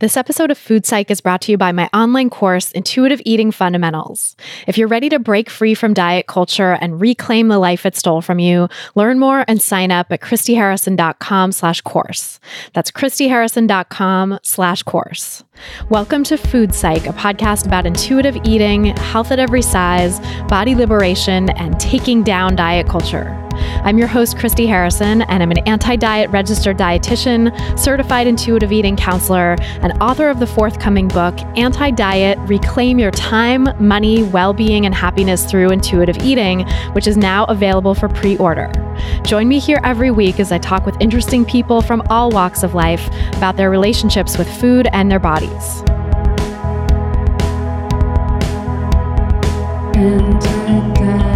This episode of Food Psych is brought to you by my online course, Intuitive Eating Fundamentals. If you're ready to break free from diet culture and reclaim the life it stole from you, learn more and sign up at christyharrison.com slash course. That's christyharrison.com slash course. Welcome to Food Psych, a podcast about intuitive eating, health at every size, body liberation, and taking down diet culture. I'm your host, Christy Harrison, and I'm an anti diet registered dietitian, certified intuitive eating counselor, and author of the forthcoming book, Anti Diet Reclaim Your Time, Money, Well Being, and Happiness Through Intuitive Eating, which is now available for pre order. Join me here every week as I talk with interesting people from all walks of life about their relationships with food and their bodies. Anti-diet.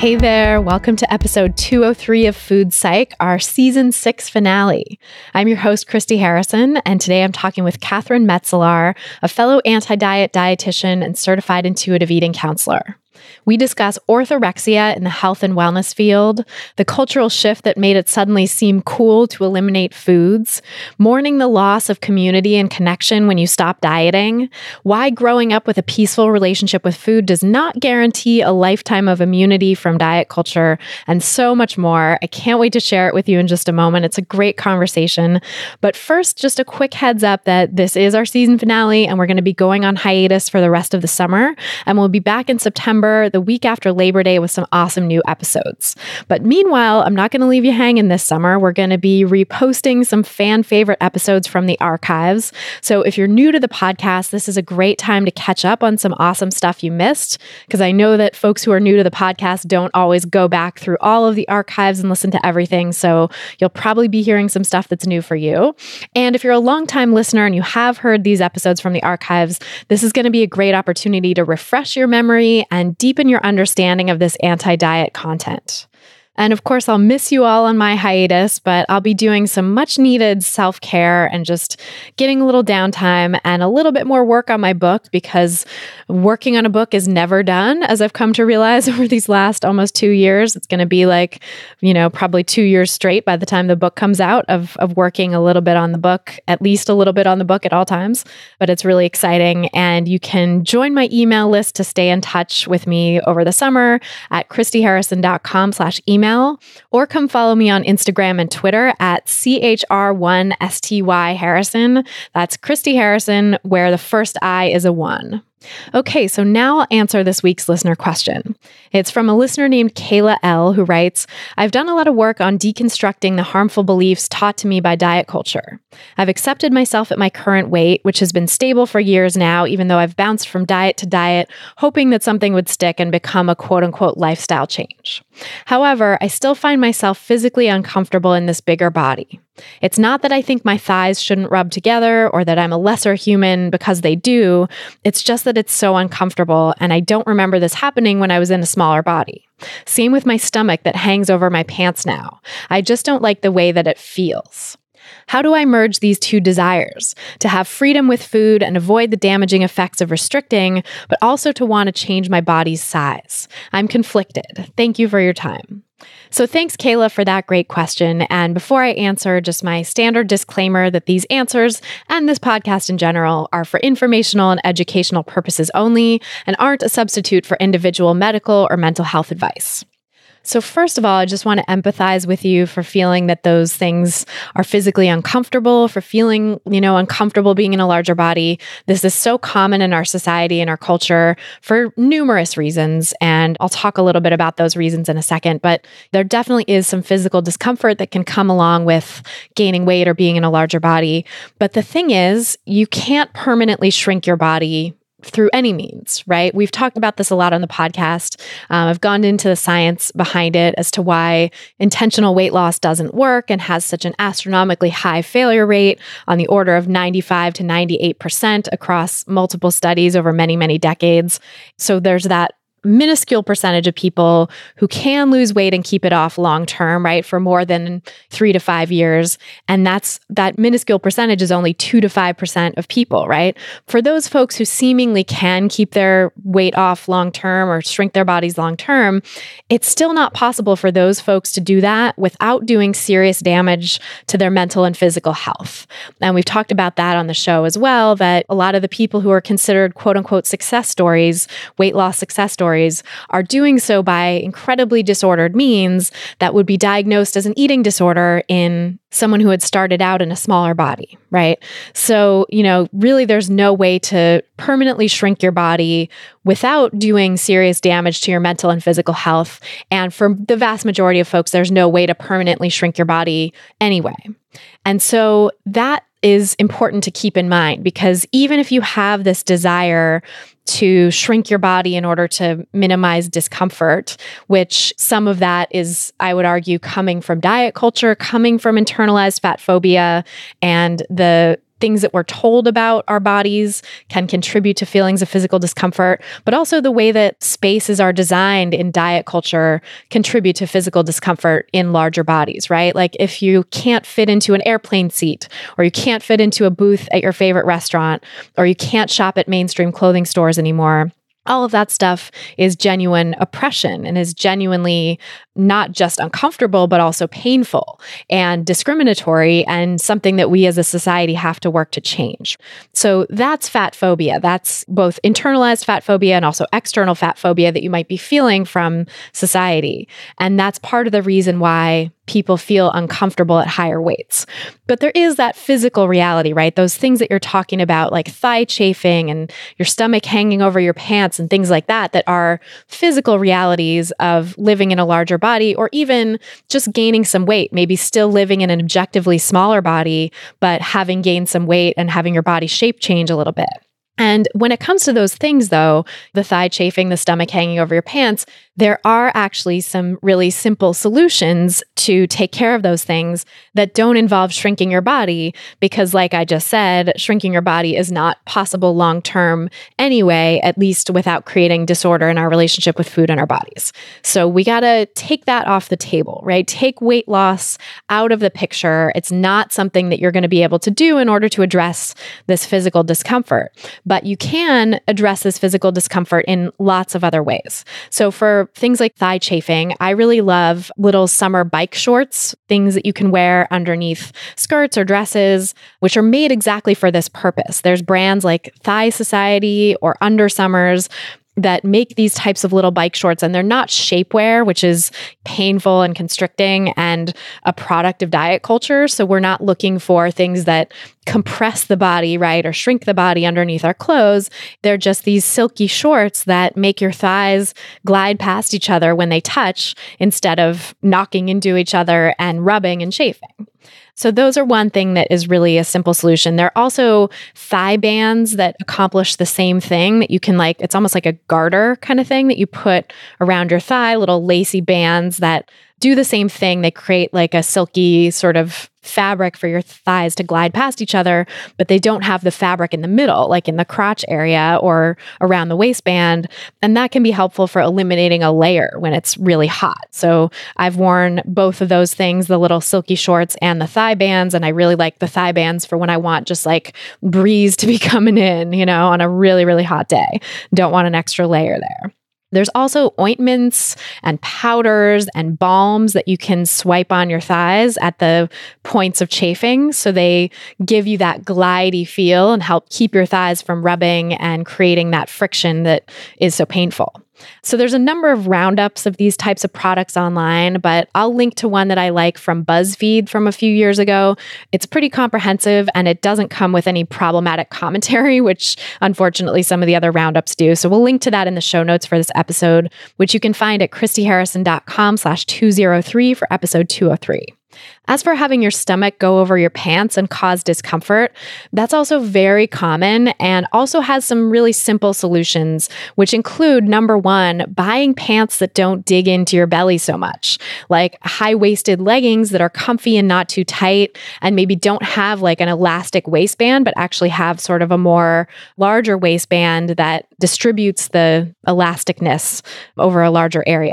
Hey there, welcome to episode 203 of Food Psych, our season six finale. I'm your host, Christy Harrison, and today I'm talking with Katherine Metzelar, a fellow anti diet dietitian and certified intuitive eating counselor. We discuss orthorexia in the health and wellness field, the cultural shift that made it suddenly seem cool to eliminate foods, mourning the loss of community and connection when you stop dieting, why growing up with a peaceful relationship with food does not guarantee a lifetime of immunity from diet culture, and so much more. I can't wait to share it with you in just a moment. It's a great conversation. But first, just a quick heads up that this is our season finale, and we're going to be going on hiatus for the rest of the summer, and we'll be back in September the week after Labor Day with some awesome new episodes. But meanwhile, I'm not going to leave you hanging this summer. We're going to be reposting some fan favorite episodes from the archives. So if you're new to the podcast, this is a great time to catch up on some awesome stuff you missed. Because I know that folks who are new to the podcast don't always go back through all of the archives and listen to everything. So you'll probably be hearing some stuff that's new for you. And if you're a longtime listener and you have heard these episodes from the archives, this is going to be a great opportunity to refresh your memory and deepen your understanding of this anti diet content. And of course, I'll miss you all on my hiatus, but I'll be doing some much needed self care and just getting a little downtime and a little bit more work on my book because working on a book is never done, as I've come to realize over these last almost two years. It's going to be like, you know, probably two years straight by the time the book comes out of, of working a little bit on the book, at least a little bit on the book at all times. But it's really exciting. And you can join my email list to stay in touch with me over the summer at christyharrison.com slash email now, or come follow me on Instagram and Twitter at CHR1STY Harrison. That's Christy Harrison, where the first I is a one. Okay, so now I'll answer this week's listener question. It's from a listener named Kayla L., who writes I've done a lot of work on deconstructing the harmful beliefs taught to me by diet culture. I've accepted myself at my current weight, which has been stable for years now, even though I've bounced from diet to diet, hoping that something would stick and become a quote unquote lifestyle change. However, I still find myself physically uncomfortable in this bigger body. It's not that I think my thighs shouldn't rub together or that I'm a lesser human because they do. It's just that it's so uncomfortable, and I don't remember this happening when I was in a smaller body. Same with my stomach that hangs over my pants now. I just don't like the way that it feels. How do I merge these two desires to have freedom with food and avoid the damaging effects of restricting, but also to want to change my body's size? I'm conflicted. Thank you for your time. So, thanks, Kayla, for that great question. And before I answer, just my standard disclaimer that these answers and this podcast in general are for informational and educational purposes only and aren't a substitute for individual medical or mental health advice. So, first of all, I just want to empathize with you for feeling that those things are physically uncomfortable, for feeling, you know, uncomfortable being in a larger body. This is so common in our society and our culture for numerous reasons. And I'll talk a little bit about those reasons in a second, but there definitely is some physical discomfort that can come along with gaining weight or being in a larger body. But the thing is, you can't permanently shrink your body through any means, right? We've talked about this a lot on the podcast. Um, I've gone into the science behind it as to why intentional weight loss doesn't work and has such an astronomically high failure rate on the order of 95 to 98% across multiple studies over many, many decades. So there's that minuscule percentage of people who can lose weight and keep it off long term, right? For more than 3 to 5 years, and that's that minuscule percentage is only 2 to 5% of people, right? For those folks who seemingly can keep their weight off long term or shrink their bodies long term, it's still not possible for those folks to do that without doing serious damage to their mental and physical health. And we've talked about that on the show as well that a lot of the people who are considered quote unquote success stories, weight loss success stories are doing so by incredibly disordered means that would be diagnosed as an eating disorder in someone who had started out in a smaller body, right? So, you know, really there's no way to permanently shrink your body without doing serious damage to your mental and physical health. And for the vast majority of folks, there's no way to permanently shrink your body anyway. And so that is important to keep in mind because even if you have this desire to shrink your body in order to minimize discomfort, which some of that is, I would argue, coming from diet culture, coming from internalized fat phobia, and the things that we're told about our bodies can contribute to feelings of physical discomfort, but also the way that spaces are designed in diet culture contribute to physical discomfort in larger bodies, right? Like if you can't fit into an airplane seat, or you can't fit into a booth at your favorite restaurant, or you can't shop at mainstream clothing stores anymore all of that stuff is genuine oppression and is genuinely not just uncomfortable, but also painful and discriminatory and something that we as a society have to work to change. So that's fat phobia. That's both internalized fat phobia and also external fat phobia that you might be feeling from society. And that's part of the reason why people feel uncomfortable at higher weights. But there is that physical reality, right? Those things that you're talking about, like thigh chafing and your stomach hanging over your pants and things like that, that are physical realities of living in a larger body body, or even just gaining some weight, maybe still living in an objectively smaller body, but having gained some weight and having your body shape change a little bit. And when it comes to those things, though, the thigh chafing, the stomach hanging over your pants, there are actually some really simple solutions to take care of those things that don't involve shrinking your body because like I just said, shrinking your body is not possible long term anyway, at least without creating disorder in our relationship with food and our bodies. So we got to take that off the table, right? Take weight loss out of the picture. It's not something that you're going to be able to do in order to address this physical discomfort, but you can address this physical discomfort in lots of other ways. So for things like thigh chafing. I really love little summer bike shorts, things that you can wear underneath skirts or dresses, which are made exactly for this purpose. There's brands like Thigh Society or Undersummers that make these types of little bike shorts and they're not shapewear which is painful and constricting and a product of diet culture so we're not looking for things that compress the body right or shrink the body underneath our clothes they're just these silky shorts that make your thighs glide past each other when they touch instead of knocking into each other and rubbing and chafing so those are one thing that is really a simple solution. There are also thigh bands that accomplish the same thing that you can like it's almost like a garter kind of thing that you put around your thigh, little lacy bands that do the same thing. They create like a silky sort of fabric for your thighs to glide past each other, but they don't have the fabric in the middle, like in the crotch area or around the waistband. And that can be helpful for eliminating a layer when it's really hot. So I've worn both of those things the little silky shorts and the thigh bands. And I really like the thigh bands for when I want just like breeze to be coming in, you know, on a really, really hot day. Don't want an extra layer there. There's also ointments and powders and balms that you can swipe on your thighs at the points of chafing. So they give you that glidey feel and help keep your thighs from rubbing and creating that friction that is so painful. So there's a number of roundups of these types of products online, but I'll link to one that I like from BuzzFeed from a few years ago. It's pretty comprehensive and it doesn't come with any problematic commentary, which unfortunately some of the other roundups do. So we'll link to that in the show notes for this episode, which you can find at christyharrison.com slash 203 for episode 203. As for having your stomach go over your pants and cause discomfort, that's also very common and also has some really simple solutions, which include number one, buying pants that don't dig into your belly so much, like high waisted leggings that are comfy and not too tight, and maybe don't have like an elastic waistband, but actually have sort of a more larger waistband that distributes the elasticness over a larger area.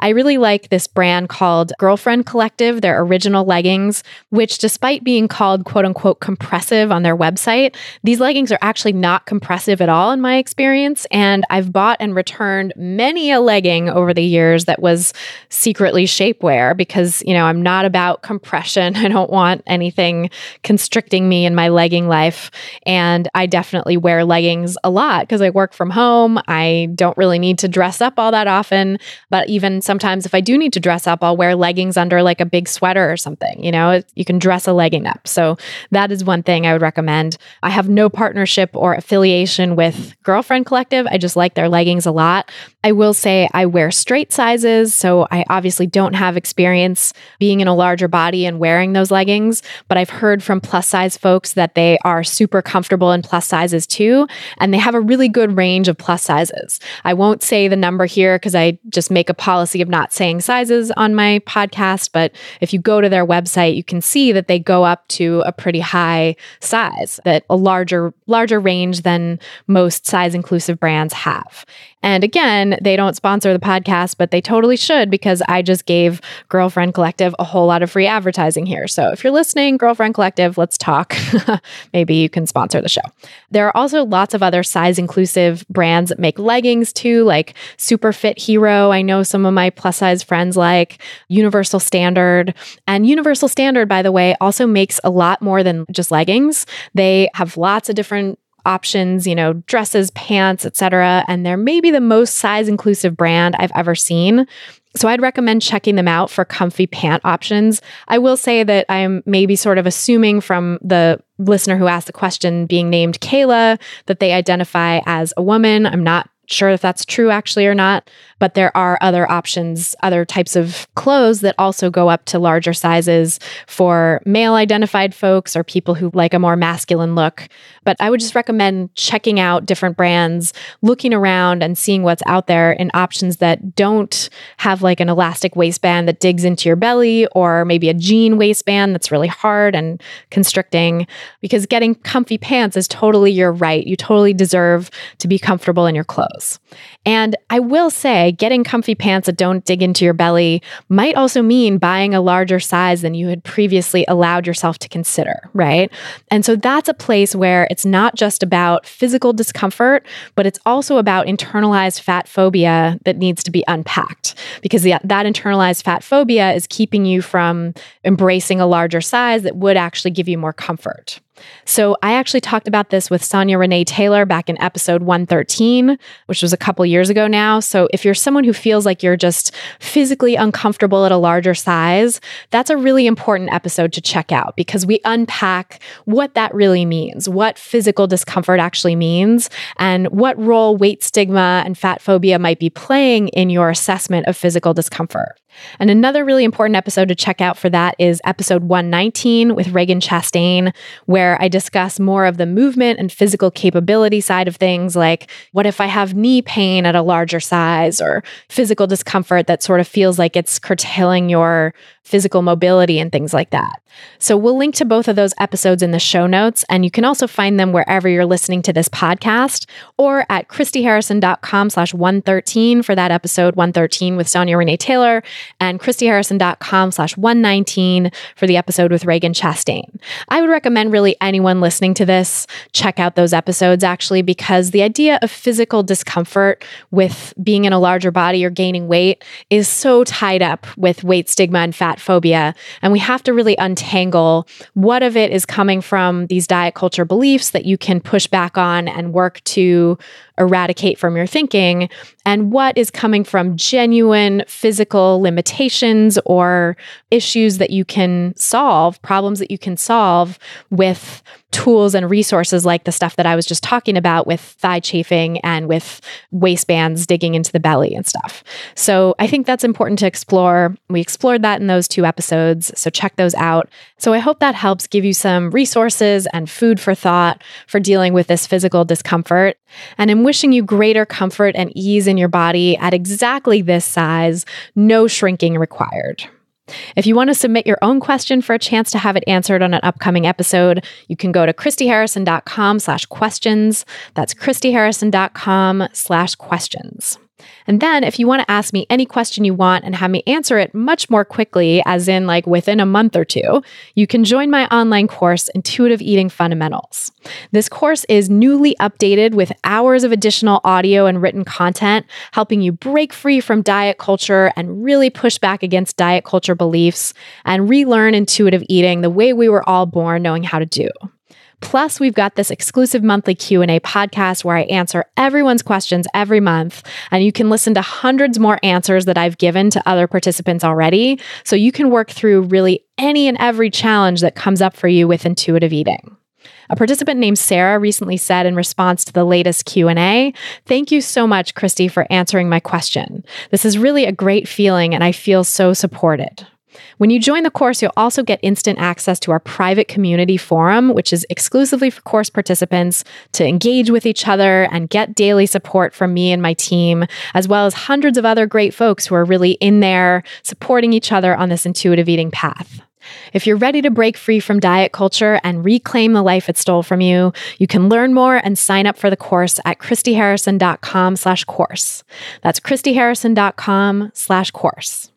I really like this brand called Girlfriend Collective, their original leggings, which, despite being called quote unquote compressive on their website, these leggings are actually not compressive at all in my experience. And I've bought and returned many a legging over the years that was secretly shapewear because, you know, I'm not about compression. I don't want anything constricting me in my legging life. And I definitely wear leggings a lot because I work from home. I don't really need to dress up all that often. But even sometimes, if I do need to dress up, I'll wear leggings under like a big sweater or something something. You know, you can dress a legging up. So that is one thing I would recommend. I have no partnership or affiliation with Girlfriend Collective. I just like their leggings a lot. I will say I wear straight sizes. So I obviously don't have experience being in a larger body and wearing those leggings, but I've heard from plus size folks that they are super comfortable in plus sizes too. And they have a really good range of plus sizes. I won't say the number here because I just make a policy of not saying sizes on my podcast. But if you go to their their website, you can see that they go up to a pretty high size, that a larger larger range than most size inclusive brands have. And again, they don't sponsor the podcast, but they totally should because I just gave Girlfriend Collective a whole lot of free advertising here. So if you're listening, Girlfriend Collective, let's talk. Maybe you can sponsor the show. There are also lots of other size inclusive brands that make leggings too, like Super Fit Hero. I know some of my plus size friends like Universal Standard and Universal Standard, by the way, also makes a lot more than just leggings. They have lots of different options, you know, dresses, pants, etc. And they're maybe the most size inclusive brand I've ever seen. So I'd recommend checking them out for comfy pant options. I will say that I'm maybe sort of assuming from the listener who asked the question being named Kayla that they identify as a woman. I'm not sure if that's true actually or not, but there are other options, other types of clothes that also go up to larger sizes for male identified folks or people who like a more masculine look. But I would just recommend checking out different brands, looking around and seeing what's out there and options that don't have like an elastic waistband that digs into your belly or maybe a jean waistband that's really hard and constricting. Because getting comfy pants is totally your right. You totally deserve to be comfortable in your clothes. And I will say, getting comfy pants that don't dig into your belly might also mean buying a larger size than you had previously allowed yourself to consider, right? And so that's a place where it's not just about physical discomfort, but it's also about internalized fat phobia that needs to be unpacked because the, that internalized fat phobia is keeping you from embracing a larger size that would actually give you more comfort. So I actually talked about this with Sonia Renee Taylor back in episode 113, which was a couple years ago now. So if you're someone who feels like you're just physically uncomfortable at a larger size, that's a really important episode to check out because we unpack what that really means, what physical discomfort actually means, and what role weight stigma and fat phobia might be playing in your assessment of physical discomfort. And another really important episode to check out for that is episode 119 with Reagan Chastain, where I discuss more of the movement and physical capability side of things, like what if I have knee pain at a larger size or physical discomfort that sort of feels like it's curtailing your physical mobility and things like that. So we'll link to both of those episodes in the show notes, and you can also find them wherever you're listening to this podcast or at christyharrison.com slash 113 for that episode 113 with Sonia Renee Taylor and christyharrison.com slash 119 for the episode with Reagan Chastain. I would recommend really anyone listening to this check out those episodes actually because the idea of physical discomfort with being in a larger body or gaining weight is so tied up with weight stigma and fat phobia. And we have to really untangle what of it is coming from these diet culture beliefs that you can push back on and work to eradicate from your thinking and what is coming from genuine physical limitations or issues that you can solve, problems that you can solve with tools and resources like the stuff that I was just talking about with thigh chafing and with waistbands digging into the belly and stuff. So I think that's important to explore. We explored that in those two episodes. So check those out. So I hope that helps give you some resources and food for thought for dealing with this physical discomfort. And I'm wishing you greater comfort and ease in your body at exactly this size, no shrinking required. If you want to submit your own question for a chance to have it answered on an upcoming episode, you can go to christyharrison.com slash questions. That's christyharrison.com slash questions. And then if you want to ask me any question you want and have me answer it much more quickly, as in like within a month or two, you can join my online course, Intuitive Eating Fundamentals. This course is newly updated with hours of additional audio and written content, helping you break free from diet culture and really push back against diet culture beliefs and relearn intuitive eating the way we were all born knowing how to do. Plus, we've got this exclusive monthly Q&A podcast where I answer everyone's questions every month, and you can listen to hundreds more answers that I've given to other participants already, so you can work through really any and every challenge that comes up for you with intuitive eating. A participant named Sarah recently said in response to the latest Q&A, "Thank you so much, Christy, for answering my question. This is really a great feeling and I feel so supported." When you join the course, you'll also get instant access to our private community forum, which is exclusively for course participants to engage with each other and get daily support from me and my team, as well as hundreds of other great folks who are really in there supporting each other on this intuitive eating path. If you're ready to break free from diet culture and reclaim the life it stole from you, you can learn more and sign up for the course at christyharrison.com slash course. That's christyharrison.com slash course.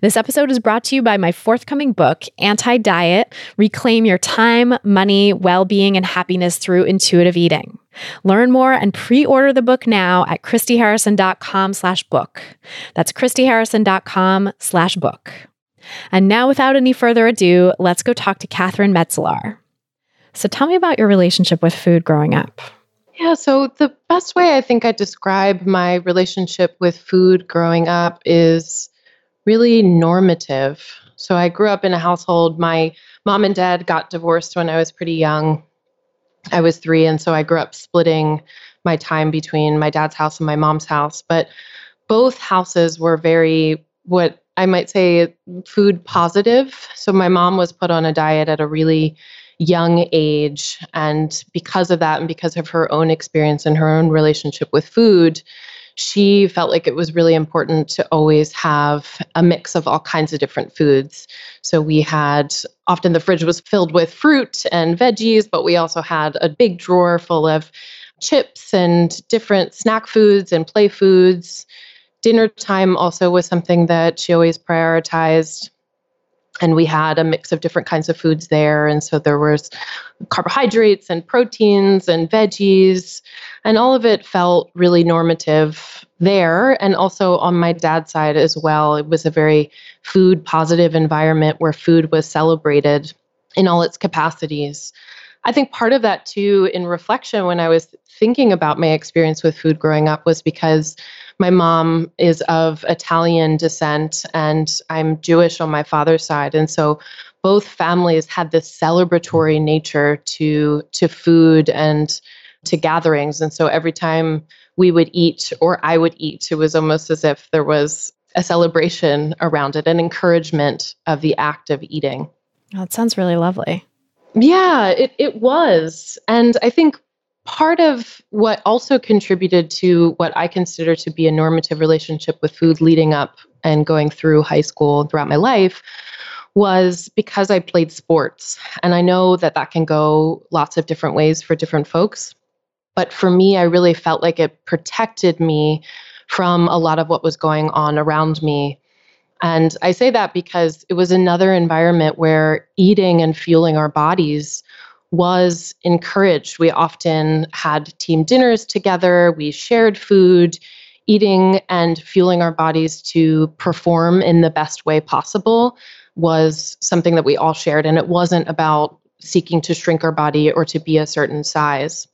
This episode is brought to you by my forthcoming book, Anti Diet Reclaim Your Time, Money, Well Being, and Happiness Through Intuitive Eating. Learn more and pre-order the book now at christyharrison.com slash book. That's christyharrison.com slash book. And now, without any further ado, let's go talk to Catherine Metzelar. So tell me about your relationship with food growing up. Yeah, so the best way I think I describe my relationship with food growing up is really normative. So I grew up in a household, my mom and dad got divorced when I was pretty young. I was three, and so I grew up splitting my time between my dad's house and my mom's house. But both houses were very, what I might say, food positive. So my mom was put on a diet at a really young age. And because of that, and because of her own experience and her own relationship with food, she felt like it was really important to always have a mix of all kinds of different foods. So we had often the fridge was filled with fruit and veggies, but we also had a big drawer full of chips and different snack foods and play foods. Dinner time also was something that she always prioritized and we had a mix of different kinds of foods there and so there was carbohydrates and proteins and veggies and all of it felt really normative there and also on my dad's side as well it was a very food positive environment where food was celebrated in all its capacities i think part of that too in reflection when i was thinking about my experience with food growing up was because my mom is of Italian descent, and I'm Jewish on my father's side. And so both families had this celebratory nature to to food and to gatherings. And so every time we would eat or I would eat, it was almost as if there was a celebration around it, an encouragement of the act of eating. That sounds really lovely. Yeah, it, it was. And I think part of what also contributed to what I consider to be a normative relationship with food leading up and going through high school throughout my life was because I played sports. And I know that that can go lots of different ways for different folks. But for me, I really felt like it protected me from a lot of what was going on around me. And I say that because it was another environment where eating and fueling our bodies was encouraged. We often had team dinners together, we shared food, eating and fueling our bodies to perform in the best way possible was something that we all shared. And it wasn't about seeking to shrink our body or to be a certain size.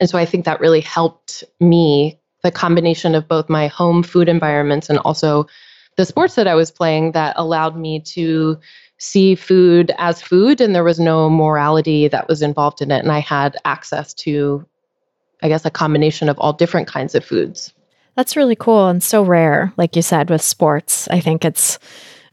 And so I think that really helped me, the combination of both my home food environments and also the sports that I was playing that allowed me to see food as food and there was no morality that was involved in it. And I had access to, I guess, a combination of all different kinds of foods. That's really cool and so rare, like you said, with sports. I think it's,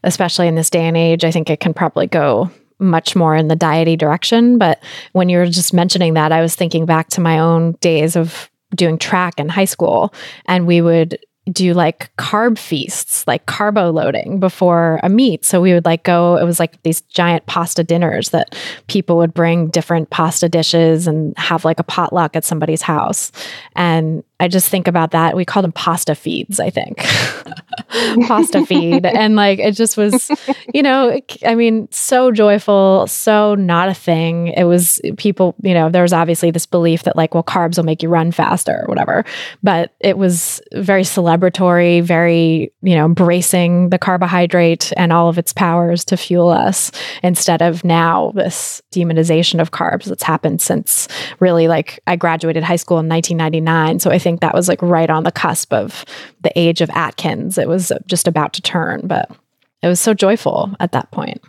especially in this day and age, I think it can probably go much more in the diety direction. But when you were just mentioning that, I was thinking back to my own days of doing track in high school and we would do like carb feasts, like carbo loading before a meet. So we would like go, it was like these giant pasta dinners that people would bring different pasta dishes and have like a potluck at somebody's house. And I just think about that. We called them pasta feeds, I think. pasta feed. And like it just was, you know, I mean, so joyful, so not a thing. It was people, you know, there was obviously this belief that like, well, carbs will make you run faster or whatever. But it was very celebratory, very, you know, embracing the carbohydrate and all of its powers to fuel us instead of now this demonization of carbs that's happened since really like I graduated high school in 1999. So I think think that was like right on the cusp of the age of Atkins. It was just about to turn, but it was so joyful at that point.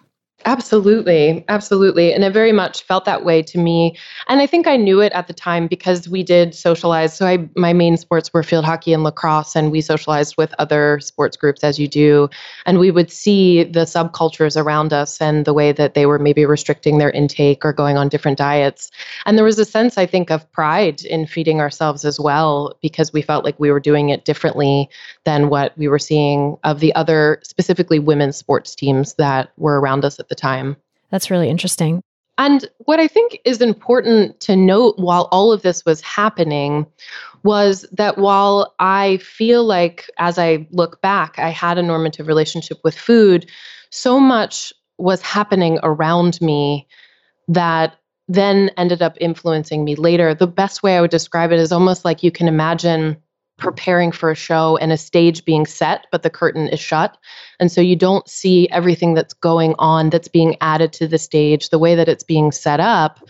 Absolutely. Absolutely. And it very much felt that way to me. And I think I knew it at the time because we did socialize. So I my main sports were field hockey and lacrosse and we socialized with other sports groups as you do and we would see the subcultures around us and the way that they were maybe restricting their intake or going on different diets. And there was a sense I think of pride in feeding ourselves as well because we felt like we were doing it differently than what we were seeing of the other specifically women's sports teams that were around us at the time. That's really interesting. And what I think is important to note while all of this was happening was that while I feel like, as I look back, I had a normative relationship with food, so much was happening around me that then ended up influencing me later. The best way I would describe it is almost like you can imagine preparing for a show and a stage being set, but the curtain is shut. And so you don't see everything that's going on that's being added to the stage, the way that it's being set up.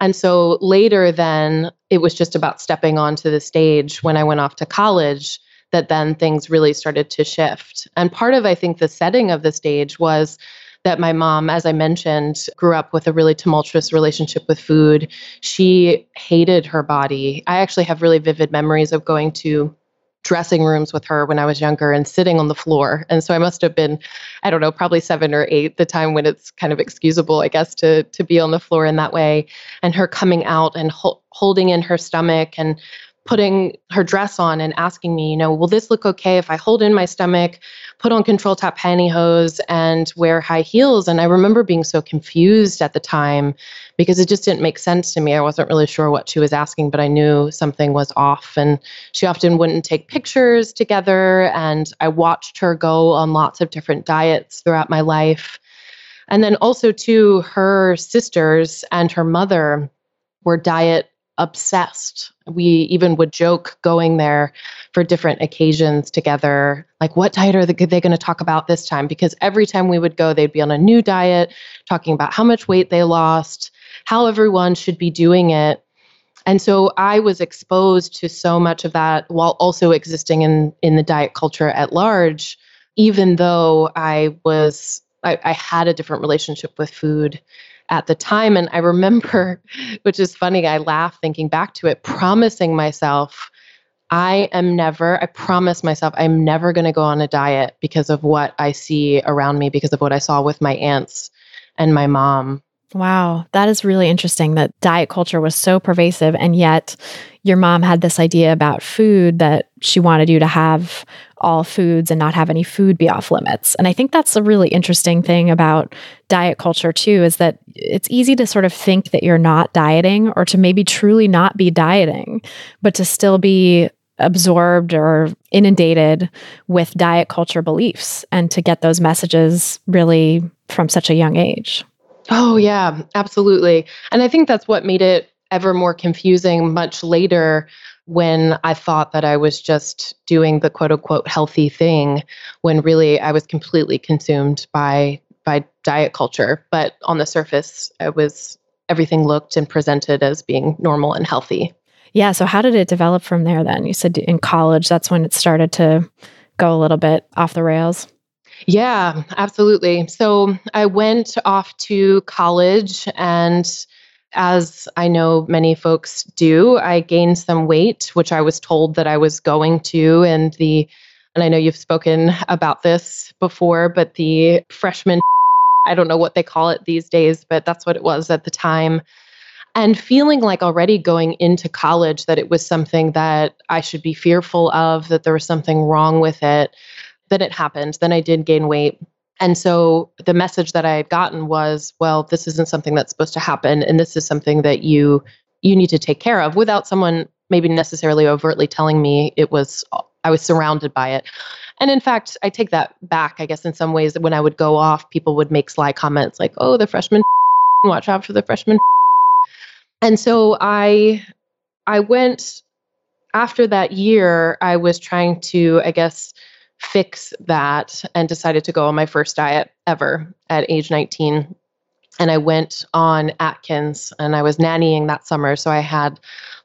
And so later, then it was just about stepping onto the stage when I went off to college that then things really started to shift. And part of, I think, the setting of the stage was that my mom, as I mentioned, grew up with a really tumultuous relationship with food. She hated her body. I actually have really vivid memories of going to dressing rooms with her when I was younger and sitting on the floor. And so I must have been, I don't know, probably seven or eight, the time when it's kind of excusable, I guess, to to be on the floor in that way. And her coming out and ho- holding in her stomach and putting her dress on and asking me, you know, will this look okay if I hold in my stomach, put on control top pantyhose, and wear high heels? And I remember being so confused at the time because it just didn't make sense to me. I wasn't really sure what she was asking, but I knew something was off. And she often wouldn't take pictures together. And I watched her go on lots of different diets throughout my life. And then also, too, her sisters and her mother were diet obsessed. We even would joke going there for different occasions together, like what diet are they, going to talk about this time? Because every time we would go, they'd be on a new diet, talking about how much weight they lost, how everyone should be doing it. And so I was exposed to so much of that while also existing in in the diet culture at large, even though I was I, I had a different relationship with food at the time. And I remember, which is funny, I laugh thinking back to it, promising myself, I am never, I promise myself, I'm never going to go on a diet because of what I see around me, because of what I saw with my aunts and my mom. Wow, that is really interesting that diet culture was so pervasive. And yet, your mom had this idea about food that she wanted you to have all foods and not have any food be off limits. And I think that's a really interesting thing about diet culture, too, is that it's easy to sort of think that you're not dieting or to maybe truly not be dieting, but to still be absorbed or inundated with diet culture beliefs and to get those messages really from such a young age. Oh, yeah, absolutely. And I think that's what made it ever more confusing much later when I thought that I was just doing the quote unquote healthy thing when really I was completely consumed by by diet culture. But on the surface, I was everything looked and presented as being normal and healthy. Yeah. So how did it develop from there then? You said in college that's when it started to go a little bit off the rails. Yeah, absolutely. So I went off to college and as I know many folks do, I gained some weight, which I was told that I was going to, and the and I know you've spoken about this before, but the freshman I don't know what they call it these days, but that's what it was at the time. And feeling like already going into college that it was something that I should be fearful of, that there was something wrong with it. Then it happened. Then I did gain weight. And so the message that I had gotten was, well, this isn't something that's supposed to happen and this is something that you you need to take care of without someone maybe necessarily overtly telling me it was I was surrounded by it. And in fact, I take that back, I guess in some ways when I would go off, people would make sly comments like, "Oh, the freshman watch out for the freshman." And so I I went after that year, I was trying to, I guess, fix that and decided to go on my first diet ever at age 19. And I went on Atkins and I was nannying that summer. So I had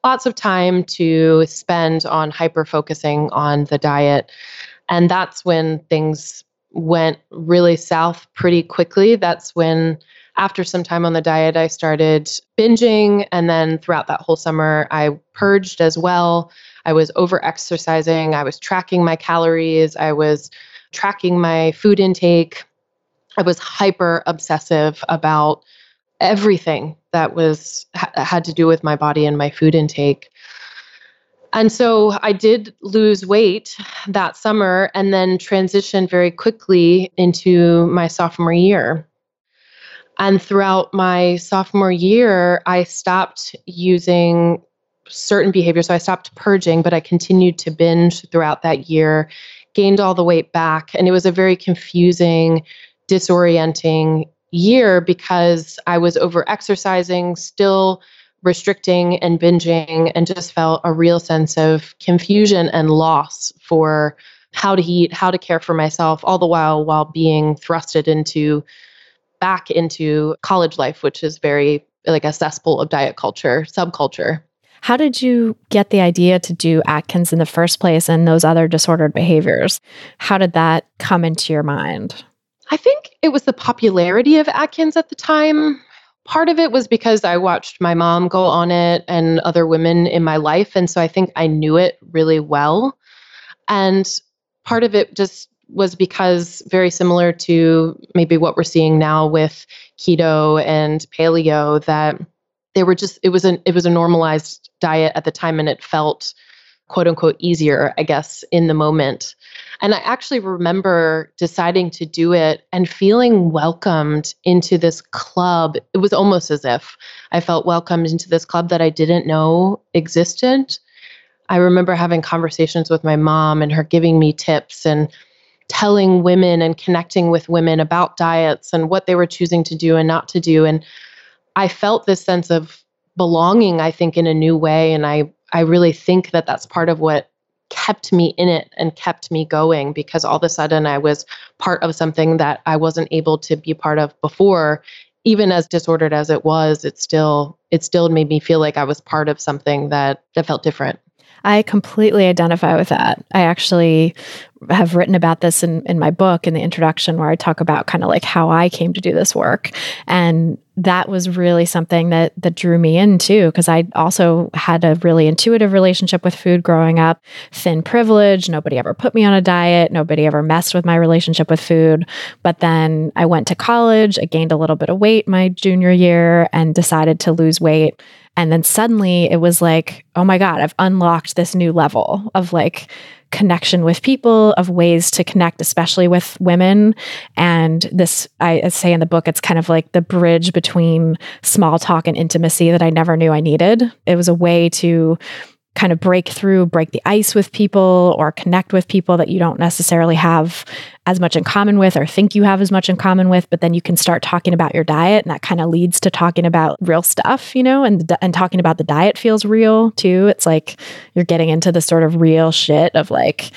lots of time to spend on hyper focusing on the diet. And that's when things went really south pretty quickly. That's when, after some time on the diet, I started binging. And then throughout that whole summer, I purged as well. I was over exercising, I was tracking my calories, I was tracking my food intake. I was hyper obsessive about everything that was ha- had to do with my body and my food intake. And so I did lose weight that summer and then transitioned very quickly into my sophomore year. And throughout my sophomore year, I stopped using certain behavior. So I stopped purging, but I continued to binge throughout that year, gained all the weight back. And it was a very confusing, disorienting year because I was over exercising, still restricting and binging, and just felt a real sense of confusion and loss for how to eat, how to care for myself, all the while while being thrusted into back into college life, which is very like a cesspool of diet culture, subculture. How did you get the idea to do Atkins in the first place and those other disordered behaviors? How did that come into your mind? I think it was the popularity of Atkins at the time. Part of it was because I watched my mom go on it and other women in my life. And so I think I knew it really well. And part of it just was because very similar to maybe what we're seeing now with keto and paleo that they were just it was an it was a normalized diet at the time and it felt quote unquote easier i guess in the moment and i actually remember deciding to do it and feeling welcomed into this club it was almost as if i felt welcomed into this club that i didn't know existed i remember having conversations with my mom and her giving me tips and telling women and connecting with women about diets and what they were choosing to do and not to do and I felt this sense of belonging, I think, in a new way. And I, I really think that that's part of what kept me in it and kept me going because all of a sudden I was part of something that I wasn't able to be part of before. Even as disordered as it was, it still it still made me feel like I was part of something that that felt different. I completely identify with that. I actually have written about this in, in my book in the introduction where I talk about kind of like how I came to do this work. And that was really something that that drew me in too, because I also had a really intuitive relationship with food growing up, thin privilege, nobody ever put me on a diet, nobody ever messed with my relationship with food. But then I went to college, I gained a little bit of weight my junior year and decided to lose weight and then suddenly it was like, oh my God, I've unlocked this new level of like connection with people, of ways to connect, especially with women. And this, I say in the book, it's kind of like the bridge between small talk and intimacy that I never knew I needed. It was a way to kind of break through, break the ice with people, or connect with people that you don't necessarily have as much in common with or think you have as much in common with, but then you can start talking about your diet and that kind of leads to talking about real stuff, you know, and and talking about the diet feels real too. It's like you're getting into the sort of real shit of like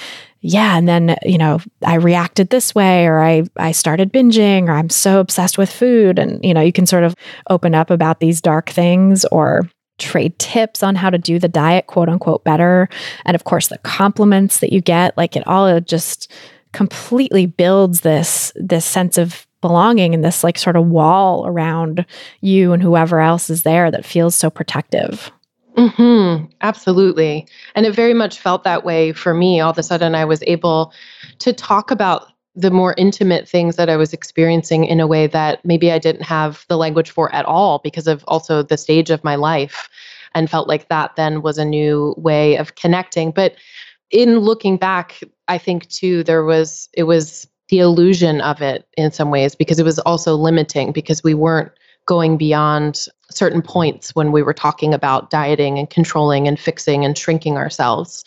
yeah and then you know i reacted this way or i i started binging or i'm so obsessed with food and you know you can sort of open up about these dark things or trade tips on how to do the diet quote unquote better and of course the compliments that you get like it all just completely builds this this sense of belonging and this like sort of wall around you and whoever else is there that feels so protective hmm Absolutely. And it very much felt that way for me. All of a sudden, I was able to talk about the more intimate things that I was experiencing in a way that maybe I didn't have the language for at all because of also the stage of my life and felt like that then was a new way of connecting. But in looking back, I think too, there was, it was the illusion of it in some ways because it was also limiting because we weren't going beyond certain points when we were talking about dieting and controlling and fixing and shrinking ourselves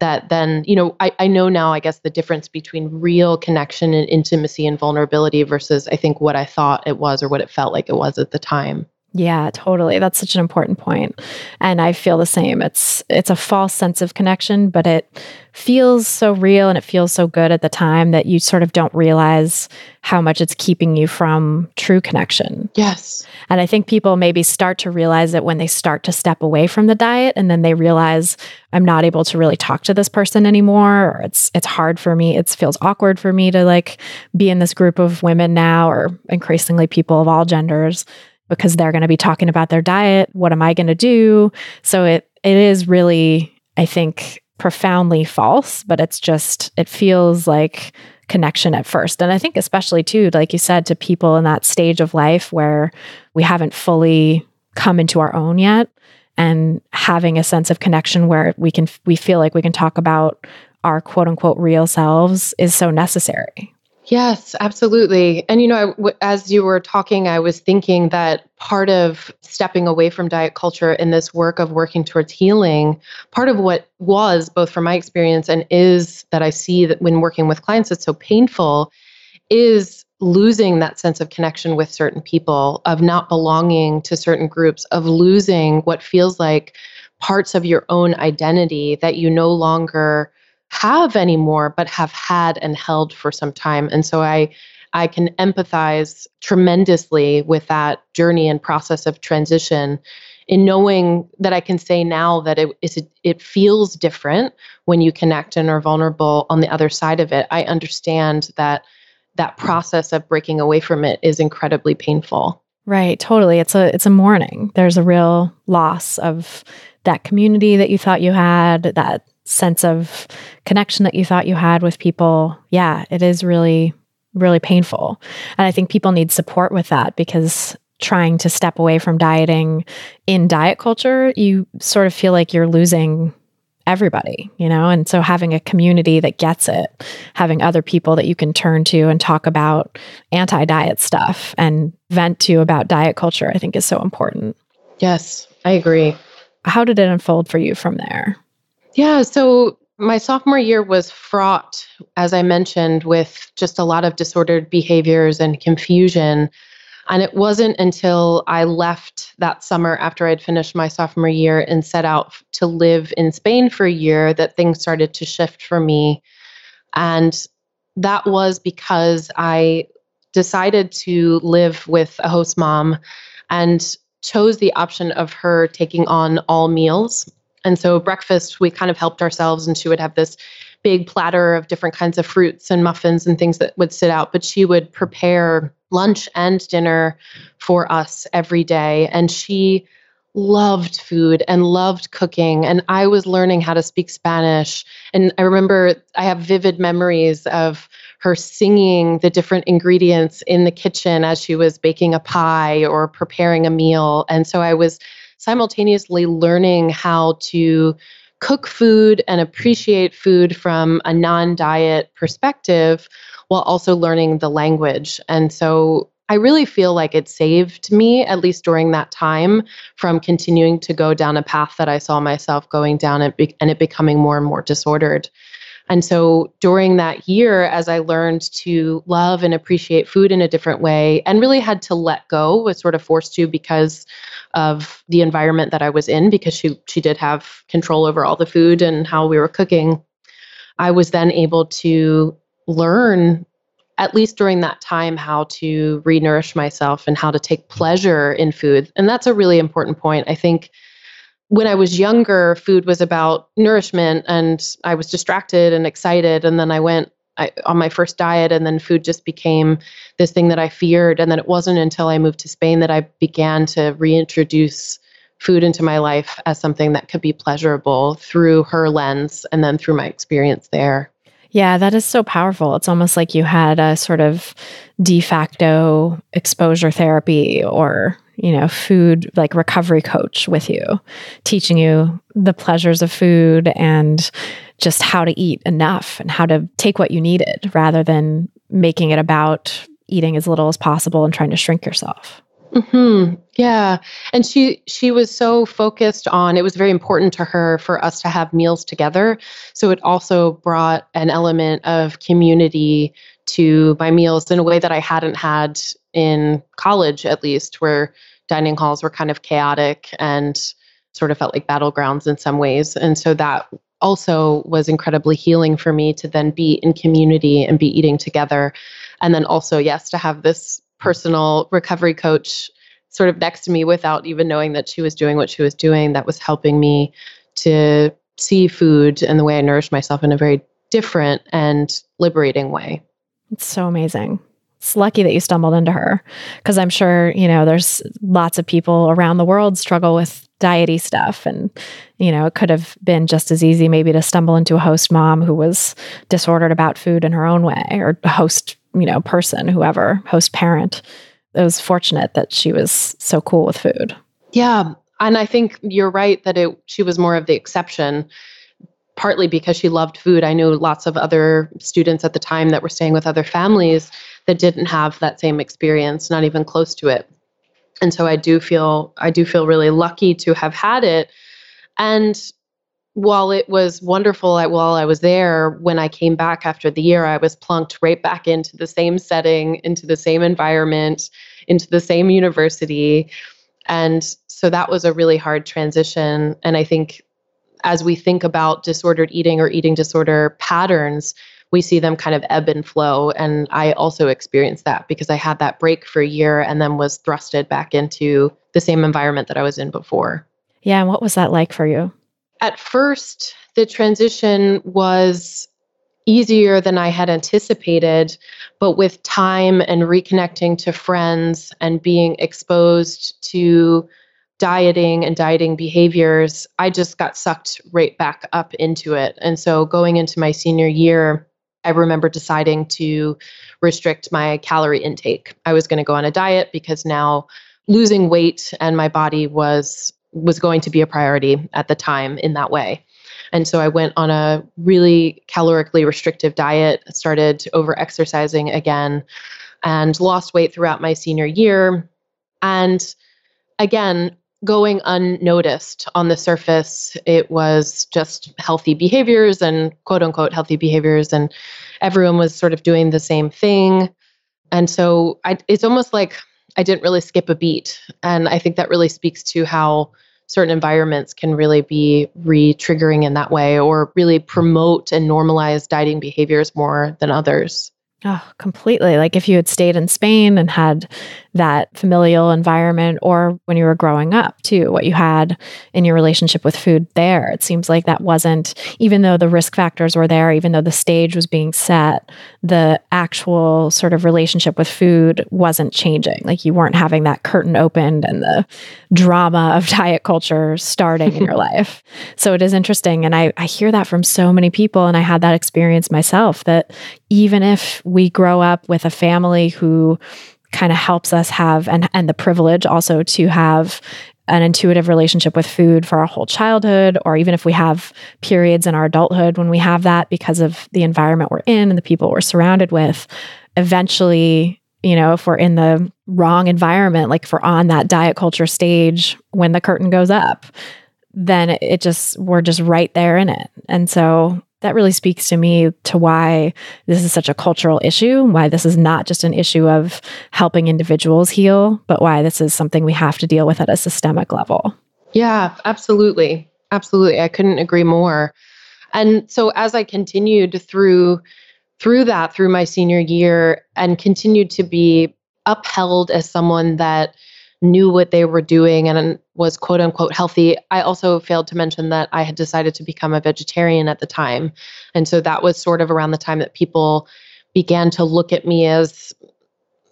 that then, you know, I, I know now, I guess, the difference between real connection and intimacy and vulnerability versus I think what I thought it was or what it felt like it was at the time. Yeah, totally. That's such an important point. And I feel the same. It's it's a false sense of connection, but it feels so real and it feels so good at the time that you sort of don't realize how much it's keeping you from true connection. Yes. And I think people maybe start to realize it when they start to step away from the diet and then they realize I'm not able to really talk to this person anymore or it's it's hard for me. It feels awkward for me to like be in this group of women now or increasingly people of all genders because they're going to be talking about their diet. What am I going to do? So it it is really, I think, profoundly false, but it's just it feels like connection at first. And I think especially too, like you said, to people in that stage of life where we haven't fully come into our own yet and having a sense of connection where we can we feel like we can talk about our quote unquote real selves is so necessary Yes, absolutely. And you know, as you were talking, I was thinking that part of stepping away from diet culture in this work of working towards healing, part of what was both from my experience and is that I see that when working with clients, it's so painful, is losing that sense of connection with certain people, of not belonging to certain groups, of losing what feels like parts of your own identity that you no longer have anymore, but have had and held for some time. And so I I can empathize tremendously with that journey and process of transition in knowing that I can say now that it is it, it feels different when you connect and are vulnerable on the other side of it. I understand that that process of breaking away from it is incredibly painful. Right, totally. It's a it's a mourning. There's a real loss of that community that you thought you had, that sense of connection that you thought you had with people, yeah, it is really, really painful. And I think people need support with that because trying to step away from dieting in diet culture, you sort of feel like you're losing everybody, you know? And so having a community that gets it, having other people that you can turn to and talk about anti diet stuff and vent to about diet culture, I think is so important. Yes, I agree. How did it unfold for you from there? Yeah. So my sophomore year was fraught, as I mentioned, with just a lot of disordered behaviors and confusion. And it wasn't until I left that summer after I'd finished my sophomore year and set out to live in Spain for a year that things started to shift for me. And that was because I decided to live with a host mom and chose the option of her taking on all meals and so breakfast, we kind of helped ourselves, and she would have this big platter of different kinds of fruits and muffins and things that would sit out. But she would prepare lunch and dinner for us every day. And she loved food and loved cooking and i was learning how to speak spanish and i remember i have vivid memories of her singing the different ingredients in the kitchen as she was baking a pie or preparing a meal and so i was simultaneously learning how to cook food and appreciate food from a non diet perspective while also learning the language. And so I really feel like it saved me, at least during that time, from continuing to go down a path that I saw myself going down and, be- and it becoming more and more disordered. And so during that year, as I learned to love and appreciate food in a different way and really had to let go, was sort of forced to because of the environment that I was in, because she she did have control over all the food and how we were cooking. I was then able to learn at least during that time how to renourish myself and how to take pleasure in food and that's a really important point i think when I was younger, food was about nourishment and I was distracted and excited. And then I went I, on my first diet, and then food just became this thing that I feared. And then it wasn't until I moved to Spain that I began to reintroduce food into my life as something that could be pleasurable through her lens and then through my experience there. Yeah, that is so powerful. It's almost like you had a sort of de facto exposure therapy or you know, food like recovery coach with you, teaching you the pleasures of food and just how to eat enough and how to take what you needed rather than making it about eating as little as possible and trying to shrink yourself. Hmm. Yeah, and she she was so focused on. It was very important to her for us to have meals together. So it also brought an element of community to my meals in a way that I hadn't had in college, at least, where dining halls were kind of chaotic and sort of felt like battlegrounds in some ways. And so that also was incredibly healing for me to then be in community and be eating together. And then also, yes, to have this personal recovery coach sort of next to me without even knowing that she was doing what she was doing that was helping me to see food and the way I nourished myself in a very different and liberating way. It's so amazing. It's lucky that you stumbled into her because I'm sure, you know, there's lots of people around the world struggle with diety stuff. And, you know, it could have been just as easy maybe to stumble into a host mom who was disordered about food in her own way or host, you know, person, whoever, host parent. It was fortunate that she was so cool with food. Yeah. And I think you're right that it she was more of the exception partly because she loved food. I knew lots of other students at the time that were staying with other families that didn't have that same experience, not even close to it. And so I do feel I do feel really lucky to have had it. And while it was wonderful while I was there, when I came back after the year, I was plunked right back into the same setting, into the same environment, into the same university. And so that was a really hard transition. And I think as we think about disordered eating or eating disorder patterns, we see them kind of ebb and flow. And I also experienced that because I had that break for a year and then was thrusted back into the same environment that I was in before. Yeah. And what was that like for you? At first, the transition was easier than I had anticipated. But with time and reconnecting to friends and being exposed to dieting and dieting behaviors, I just got sucked right back up into it. And so going into my senior year, I remember deciding to restrict my calorie intake. I was going to go on a diet because now losing weight and my body was was going to be a priority at the time in that way. And so I went on a really calorically restrictive diet, started over exercising again, and lost weight throughout my senior year. And again, going unnoticed on the surface. It was just healthy behaviors and quote unquote healthy behaviors, and everyone was sort of doing the same thing. And so I, it's almost like I didn't really skip a beat. And I think that really speaks to how certain environments can really be re triggering in that way or really promote and normalize dieting behaviors more than others. Oh, completely. Like if you had stayed in Spain and had that familial environment or when you were growing up too what you had in your relationship with food there it seems like that wasn't even though the risk factors were there even though the stage was being set the actual sort of relationship with food wasn't changing like you weren't having that curtain opened and the drama of diet culture starting in your life so it is interesting and I, I hear that from so many people and i had that experience myself that even if we grow up with a family who kind of helps us have and and the privilege also to have an intuitive relationship with food for our whole childhood, or even if we have periods in our adulthood when we have that because of the environment we're in and the people we're surrounded with, eventually, you know, if we're in the wrong environment, like if we're on that diet culture stage when the curtain goes up, then it just, we're just right there in it. And so that really speaks to me to why this is such a cultural issue, why this is not just an issue of helping individuals heal, but why this is something we have to deal with at a systemic level. Yeah, absolutely. Absolutely. I couldn't agree more. And so as I continued through through that through my senior year and continued to be upheld as someone that knew what they were doing and was quote unquote healthy. I also failed to mention that I had decided to become a vegetarian at the time. And so that was sort of around the time that people began to look at me as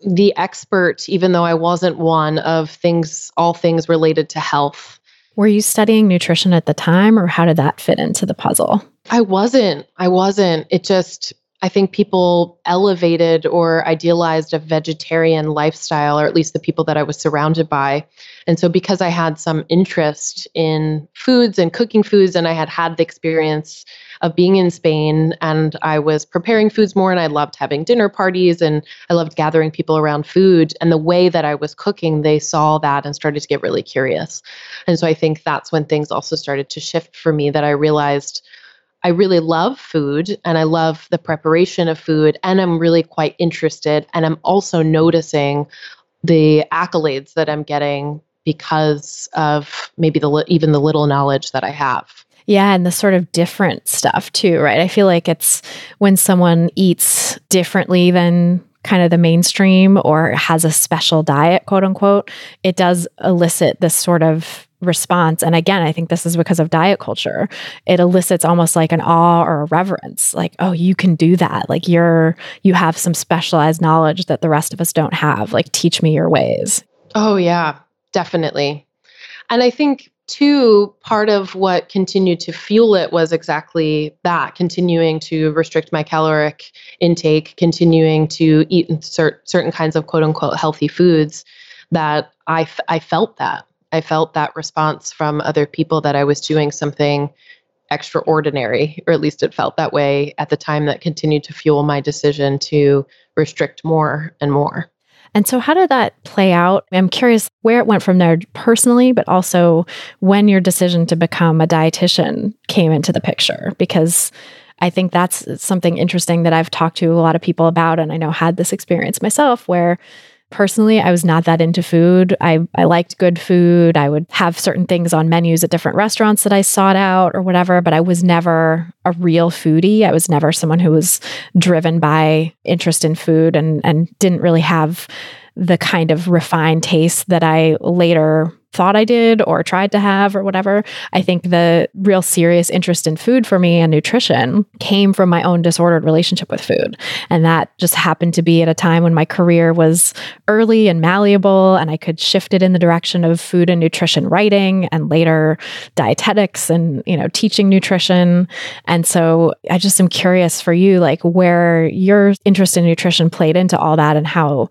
the expert, even though I wasn't one of things, all things related to health. Were you studying nutrition at the time, or how did that fit into the puzzle? I wasn't. I wasn't. It just, I think people elevated or idealized a vegetarian lifestyle, or at least the people that I was surrounded by. And so, because I had some interest in foods and cooking foods, and I had had the experience of being in Spain, and I was preparing foods more, and I loved having dinner parties, and I loved gathering people around food. And the way that I was cooking, they saw that and started to get really curious. And so, I think that's when things also started to shift for me that I realized I really love food and I love the preparation of food, and I'm really quite interested. And I'm also noticing the accolades that I'm getting because of maybe the even the little knowledge that I have. Yeah, and the sort of different stuff too, right? I feel like it's when someone eats differently than kind of the mainstream or has a special diet, quote unquote, it does elicit this sort of response. And again, I think this is because of diet culture. It elicits almost like an awe or a reverence, like, oh, you can do that. Like you're you have some specialized knowledge that the rest of us don't have. Like teach me your ways. Oh yeah, definitely. And I think two, part of what continued to fuel it was exactly that continuing to restrict my caloric intake, continuing to eat insert certain kinds of quote unquote healthy foods that I, f- I felt that. I felt that response from other people that I was doing something extraordinary, or at least it felt that way at the time that continued to fuel my decision to restrict more and more. And so, how did that play out? I'm curious where it went from there personally, but also when your decision to become a dietitian came into the picture, because I think that's something interesting that I've talked to a lot of people about. And I know had this experience myself where personally, I was not that into food. I, I liked good food. I would have certain things on menus at different restaurants that I sought out or whatever, but I was never a real foodie. I was never someone who was driven by interest in food and, and didn't really have the kind of refined taste that I later thought I did or tried to have or whatever. I think the real serious interest in food for me and nutrition came from my own disordered relationship with food. And that just happened to be at a time when my career was early and malleable and I could shift it in the direction of food and nutrition writing and later dietetics and, you know, teaching nutrition. And so I just am curious for you like where your interest in nutrition played into all that and how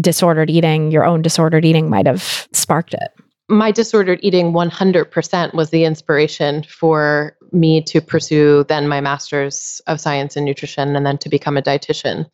disordered eating, your own disordered eating might have sparked it my disordered eating 100% was the inspiration for me to pursue then my master's of science in nutrition and then to become a dietitian.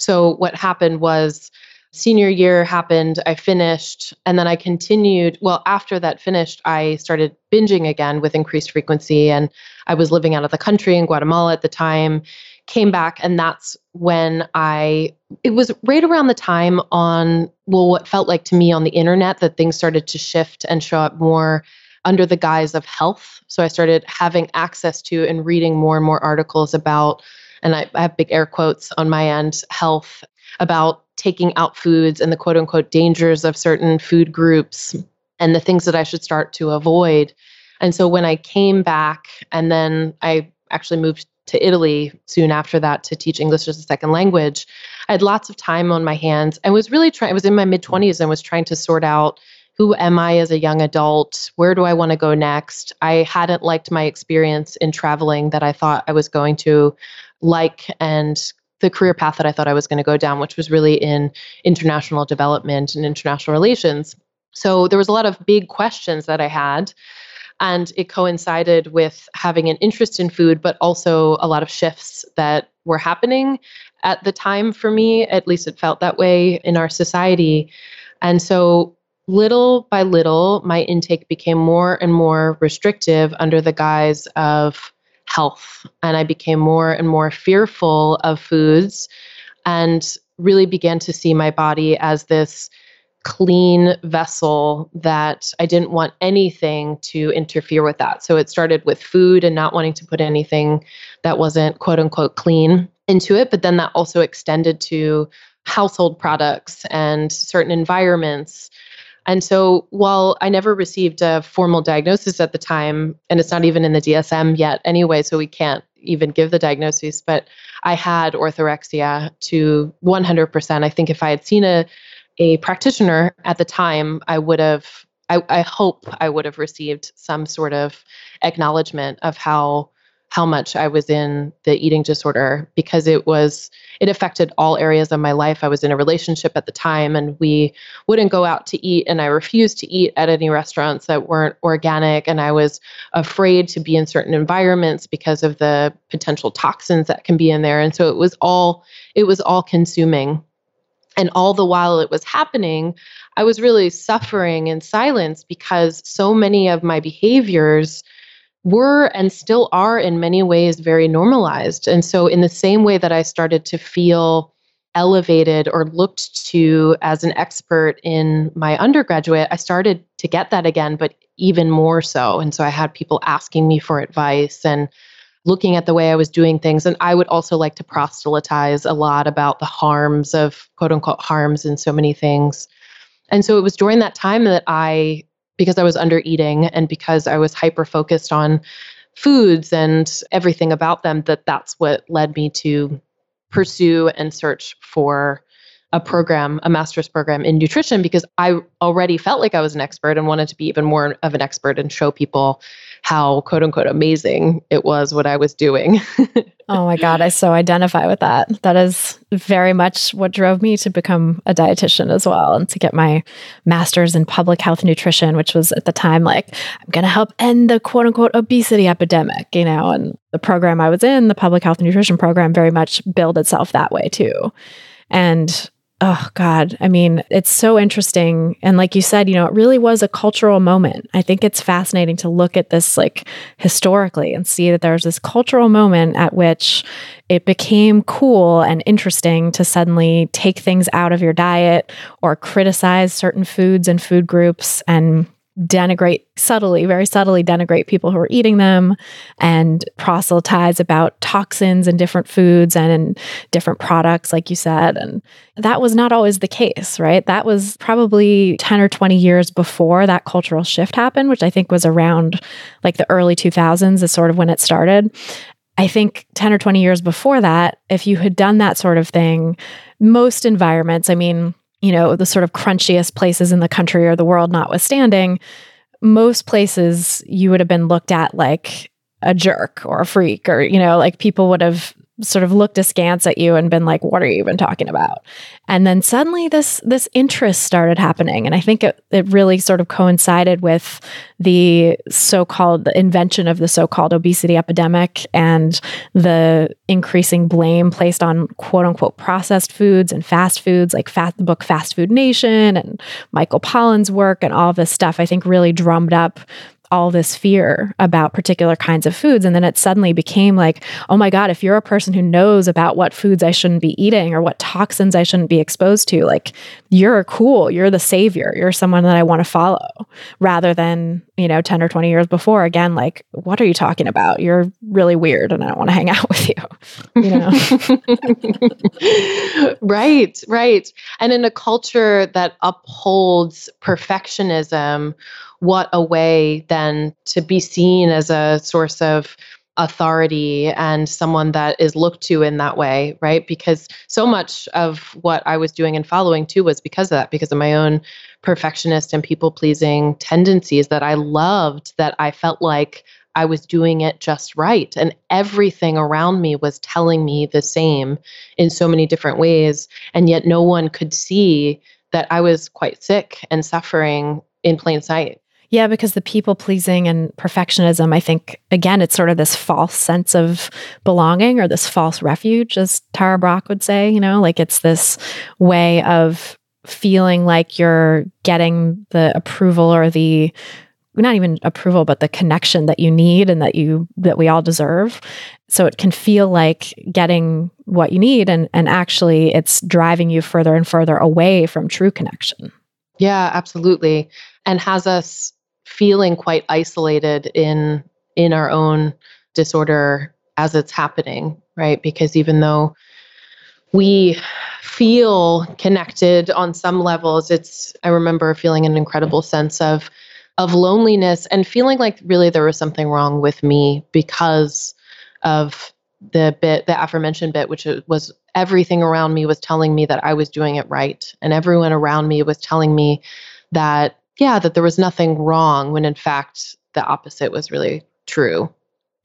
So what happened was senior year happened, I finished, and then I continued. Well, after that finished, I started binging again with increased frequency and I was living out of the country in Guatemala at the time came back, and that's when I, it was right around the time on, well, what felt like to me on the internet that things started to shift and show up more under the guise of health. So I started having access to and reading more and more articles about, and I, I have big air quotes on my end, health, about taking out foods and the quote unquote dangers of certain food groups and the things that I should start to avoid. And so when I came back, and then I actually moved to Italy soon after that to teach English as a second language. I had lots of time on my hands I was really trying, I was in my mid 20s and was trying to sort out who am I as a young adult? Where do I want to go next? I hadn't liked my experience in traveling that I thought I was going to like and the career path that I thought I was going to go down, which was really in international development and international relations. So there was a lot of big questions that I had and it coincided with having an interest in food, but also a lot of shifts that were happening at the time for me. At least it felt that way in our society. And so, little by little, my intake became more and more restrictive under the guise of health. And I became more and more fearful of foods and really began to see my body as this clean vessel that I didn't want anything to interfere with that. So it started with food and not wanting to put anything that wasn't quote unquote clean into it. But then that also extended to household products and certain environments. And so while I never received a formal diagnosis at the time, and it's not even in the DSM yet anyway, so we can't even give the diagnosis, but I had orthorexia to 100%. I think if I had seen a a practitioner at the time, I would have, I, I hope I would have received some sort of acknowledgement of how how much I was in the eating disorder because it was it affected all areas of my life. I was in a relationship at the time and we wouldn't go out to eat and I refused to eat at any restaurants that weren't organic and I was afraid to be in certain environments because of the potential toxins that can be in there and so it was all it was all consuming and all the while it was happening, I was really suffering in silence because so many of my behaviors were and still are in many ways very normalized. And so, in the same way that I started to feel elevated or looked to as an expert in my undergraduate, I started to get that again, but even more so. And so, I had people asking me for advice and looking at the way I was doing things. And I would also like to proselytize a lot about the harms of quote unquote harms in so many things. And so it was during that time that I, because I was under eating and because I was hyper focused on foods and everything about them, that that's what led me to pursue and search for a program, a master's program in nutrition, because I already felt like I was an expert and wanted to be even more of an expert and show people how quote unquote amazing it was what I was doing. oh my God, I so identify with that. That is very much what drove me to become a dietitian as well and to get my master's in public health nutrition, which was at the time like, I'm going to help end the quote unquote obesity epidemic, you know, and the program I was in, the public health nutrition program, very much built itself that way too. And oh god i mean it's so interesting and like you said you know it really was a cultural moment i think it's fascinating to look at this like historically and see that there's this cultural moment at which it became cool and interesting to suddenly take things out of your diet or criticize certain foods and food groups and denigrate subtly, very subtly denigrate people who are eating them and proselytize about toxins and different foods and, different products, like you said. And that was not always the case, right? That was probably 10 or 20 years before that cultural shift happened, which I think was around like the early 2000s, is sort of when it started. I think 10 or 20 years before that, if you had done that sort of thing, most environments, I mean, you know, the sort of crunchiest places in the country or the world notwithstanding, most places you would have been looked at like a jerk or a freak or you know like people would have sort of looked askance at you and been like what are you even talking about and then suddenly this this interest started happening and i think it, it really sort of coincided with the so-called the invention of the so-called obesity epidemic and the increasing blame placed on quote unquote processed foods and fast foods like fat, the book fast food nation and michael pollan's work and all this stuff i think really drummed up all this fear about particular kinds of foods. And then it suddenly became like, oh my God, if you're a person who knows about what foods I shouldn't be eating or what toxins I shouldn't be exposed to, like you're cool. You're the savior. You're someone that I want to follow rather than, you know, 10 or 20 years before, again, like, what are you talking about? You're really weird and I don't want to hang out with you. You know? right, right. And in a culture that upholds perfectionism, what a way then to be seen as a source of authority and someone that is looked to in that way, right? Because so much of what I was doing and following too was because of that, because of my own perfectionist and people pleasing tendencies that I loved, that I felt like I was doing it just right. And everything around me was telling me the same in so many different ways. And yet no one could see that I was quite sick and suffering in plain sight. Yeah, because the people pleasing and perfectionism, I think, again, it's sort of this false sense of belonging or this false refuge, as Tara Brock would say, you know, like it's this way of feeling like you're getting the approval or the not even approval but the connection that you need and that you that we all deserve so it can feel like getting what you need and and actually it's driving you further and further away from true connection yeah absolutely and has us feeling quite isolated in in our own disorder as it's happening, right? Because even though we feel connected on some levels, it's I remember feeling an incredible sense of of loneliness and feeling like really there was something wrong with me because of the bit the aforementioned bit which was everything around me was telling me that I was doing it right and everyone around me was telling me that yeah, that there was nothing wrong when in fact the opposite was really true.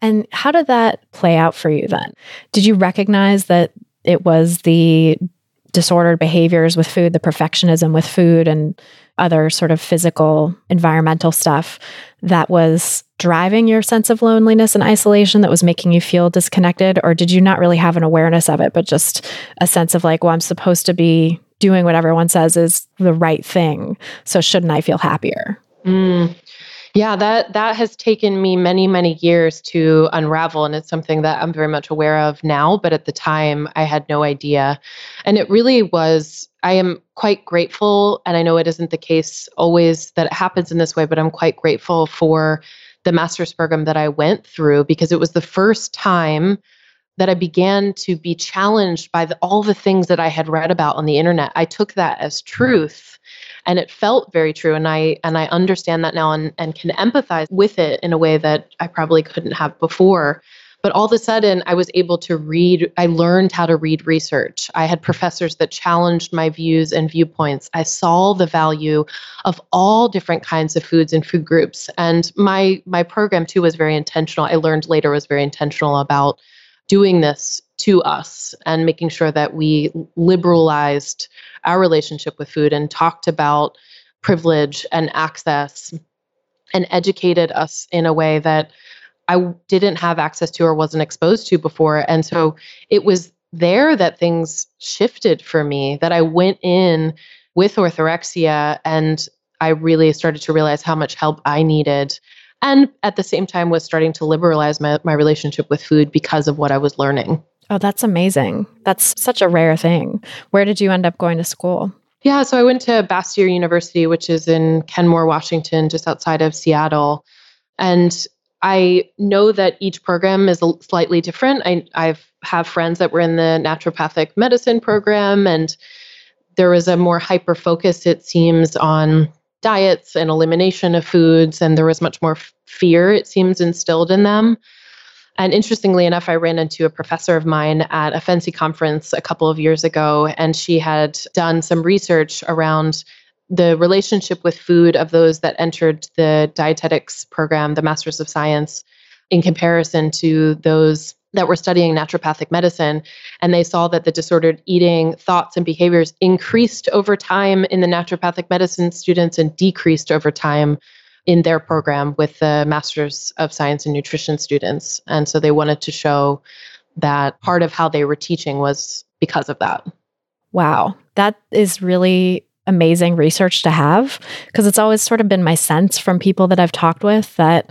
And how did that play out for you then? Did you recognize that it was the disordered behaviors with food, the perfectionism with food, and other sort of physical, environmental stuff that was driving your sense of loneliness and isolation that was making you feel disconnected? Or did you not really have an awareness of it, but just a sense of like, well, I'm supposed to be doing what everyone says is the right thing. So shouldn't I feel happier? Mm. Yeah, that that has taken me many many years to unravel and it's something that I'm very much aware of now, but at the time I had no idea. And it really was I am quite grateful and I know it isn't the case always that it happens in this way, but I'm quite grateful for the master's program that I went through because it was the first time that I began to be challenged by the, all the things that I had read about on the internet. I took that as truth and it felt very true and I and I understand that now and, and can empathize with it in a way that I probably couldn't have before. But all of a sudden I was able to read I learned how to read research. I had professors that challenged my views and viewpoints. I saw the value of all different kinds of foods and food groups and my my program too was very intentional. I learned later was very intentional about doing this to us and making sure that we liberalized our relationship with food and talked about privilege and access and educated us in a way that I didn't have access to or wasn't exposed to before. And so it was there that things shifted for me, that I went in with orthorexia and I really started to realize how much help I needed and at the same time was starting to liberalize my, my relationship with food because of what i was learning oh that's amazing that's such a rare thing where did you end up going to school yeah so i went to bastyr university which is in kenmore washington just outside of seattle and I know that each program is slightly different. I I've have friends that were in the naturopathic medicine program, and there was a more hyper focus, it seems, on diets and elimination of foods, and there was much more fear, it seems, instilled in them. And interestingly enough, I ran into a professor of mine at a fancy conference a couple of years ago, and she had done some research around the relationship with food of those that entered the dietetics program, the Masters of Science, in comparison to those that were studying naturopathic medicine and they saw that the disordered eating thoughts and behaviors increased over time in the naturopathic medicine students and decreased over time in their program with the masters of science and nutrition students and so they wanted to show that part of how they were teaching was because of that wow that is really amazing research to have because it's always sort of been my sense from people that I've talked with that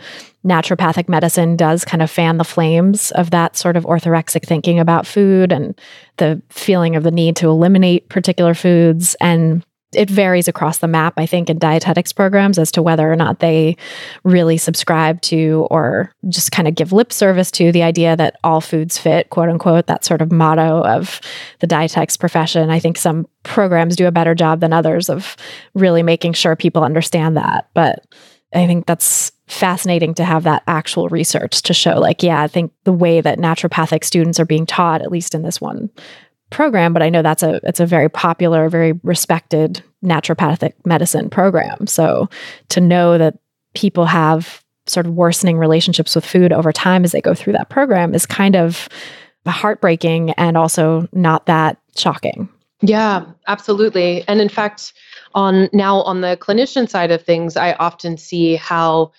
naturopathic medicine does kind of fan the flames of that sort of orthorexic thinking about food and the feeling of the need to eliminate particular foods and it varies across the map, I think, in dietetics programs as to whether or not they really subscribe to or just kind of give lip service to the idea that all foods fit, quote unquote, that sort of motto of the dietetics profession. I think some programs do a better job than others of really making sure people understand that. But I think that's fascinating to have that actual research to show, like, yeah, I think the way that naturopathic students are being taught, at least in this one program, but I know that's a it's a very popular, very respected naturopathic medicine program. So to know that people have sort of worsening relationships with food over time as they go through that program is kind of heartbreaking and also not that shocking. Yeah, absolutely. And in fact, on now on the clinician side of things i often see how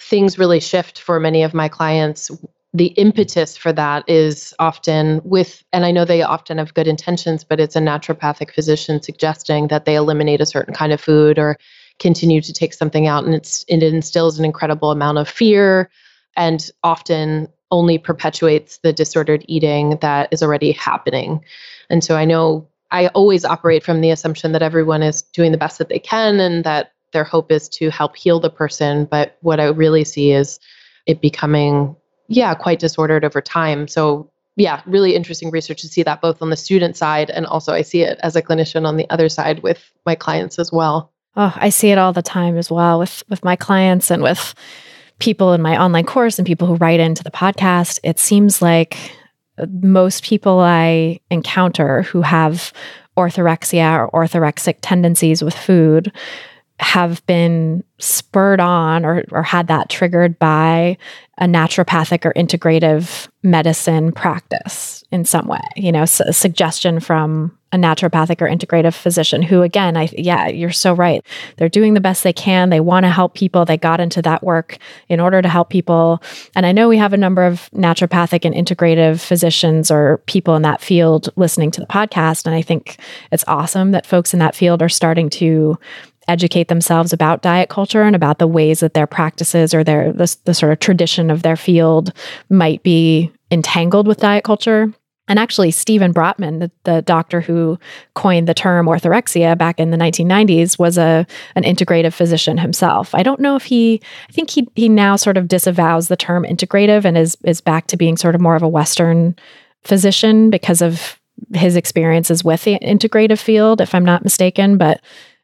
things really shift for many of my clients the impetus for that is often with and i know they often have good intentions but it's a naturopathic physician suggesting that they eliminate a certain kind of food or continue to take something out and it's it instills an incredible amount of fear and often only perpetuates the disordered eating that is already happening and so i know I always operate from the assumption that everyone is doing the best that they can and that their hope is to help heal the person. But what I really see is it becoming, yeah, quite disordered over time. So, yeah, really interesting research to see that both on the student side and also I see it as a clinician on the other side with my clients as well. Oh, I see it all the time as well with with my clients and with people in my online course and people who write into the podcast. It seems like most people I encounter who have orthorexia or orthorexic tendencies with food have been spurred on or, or had that triggered by a naturopathic or integrative medicine practice in some way, you know, su- suggestion from a naturopathic or integrative physician who again i yeah you're so right they're doing the best they can they want to help people they got into that work in order to help people and i know we have a number of naturopathic and integrative physicians or people in that field listening to the podcast and i think it's awesome that folks in that field are starting to educate themselves about diet culture and about the ways that their practices or their the, the sort of tradition of their field might be entangled with diet culture and actually, Stephen Brotman, the, the, doctor who coined the term orthorexia back in the 1990s, was a an integrative physician himself. I don't know if he, I think he he now sort of disavows the term integrative and is is back to being sort of more of a Western physician because of his experiences with the integrative field, if I'm not mistaken. But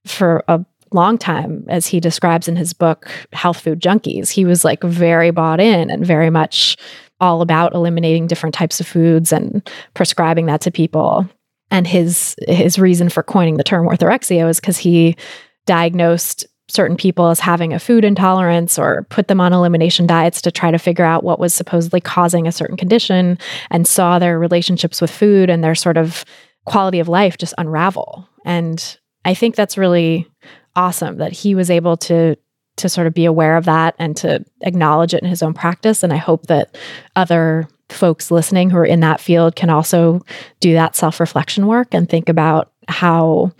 for a long time, as he describes in his book, Health Food Junkies, he was like very bought in and very much all about eliminating different types of foods and prescribing that to people. And his his reason for coining the term orthorexia was because he diagnosed certain people as having a food intolerance or put them on elimination diets to try to figure out what was supposedly causing a certain condition and saw their relationships with food and their sort of quality of life just unravel. And I think that's really awesome that he was able to to sort of be aware of that and to acknowledge it in his own practice. And I hope that other folks listening who are in that field can also do that self reflection work and think about how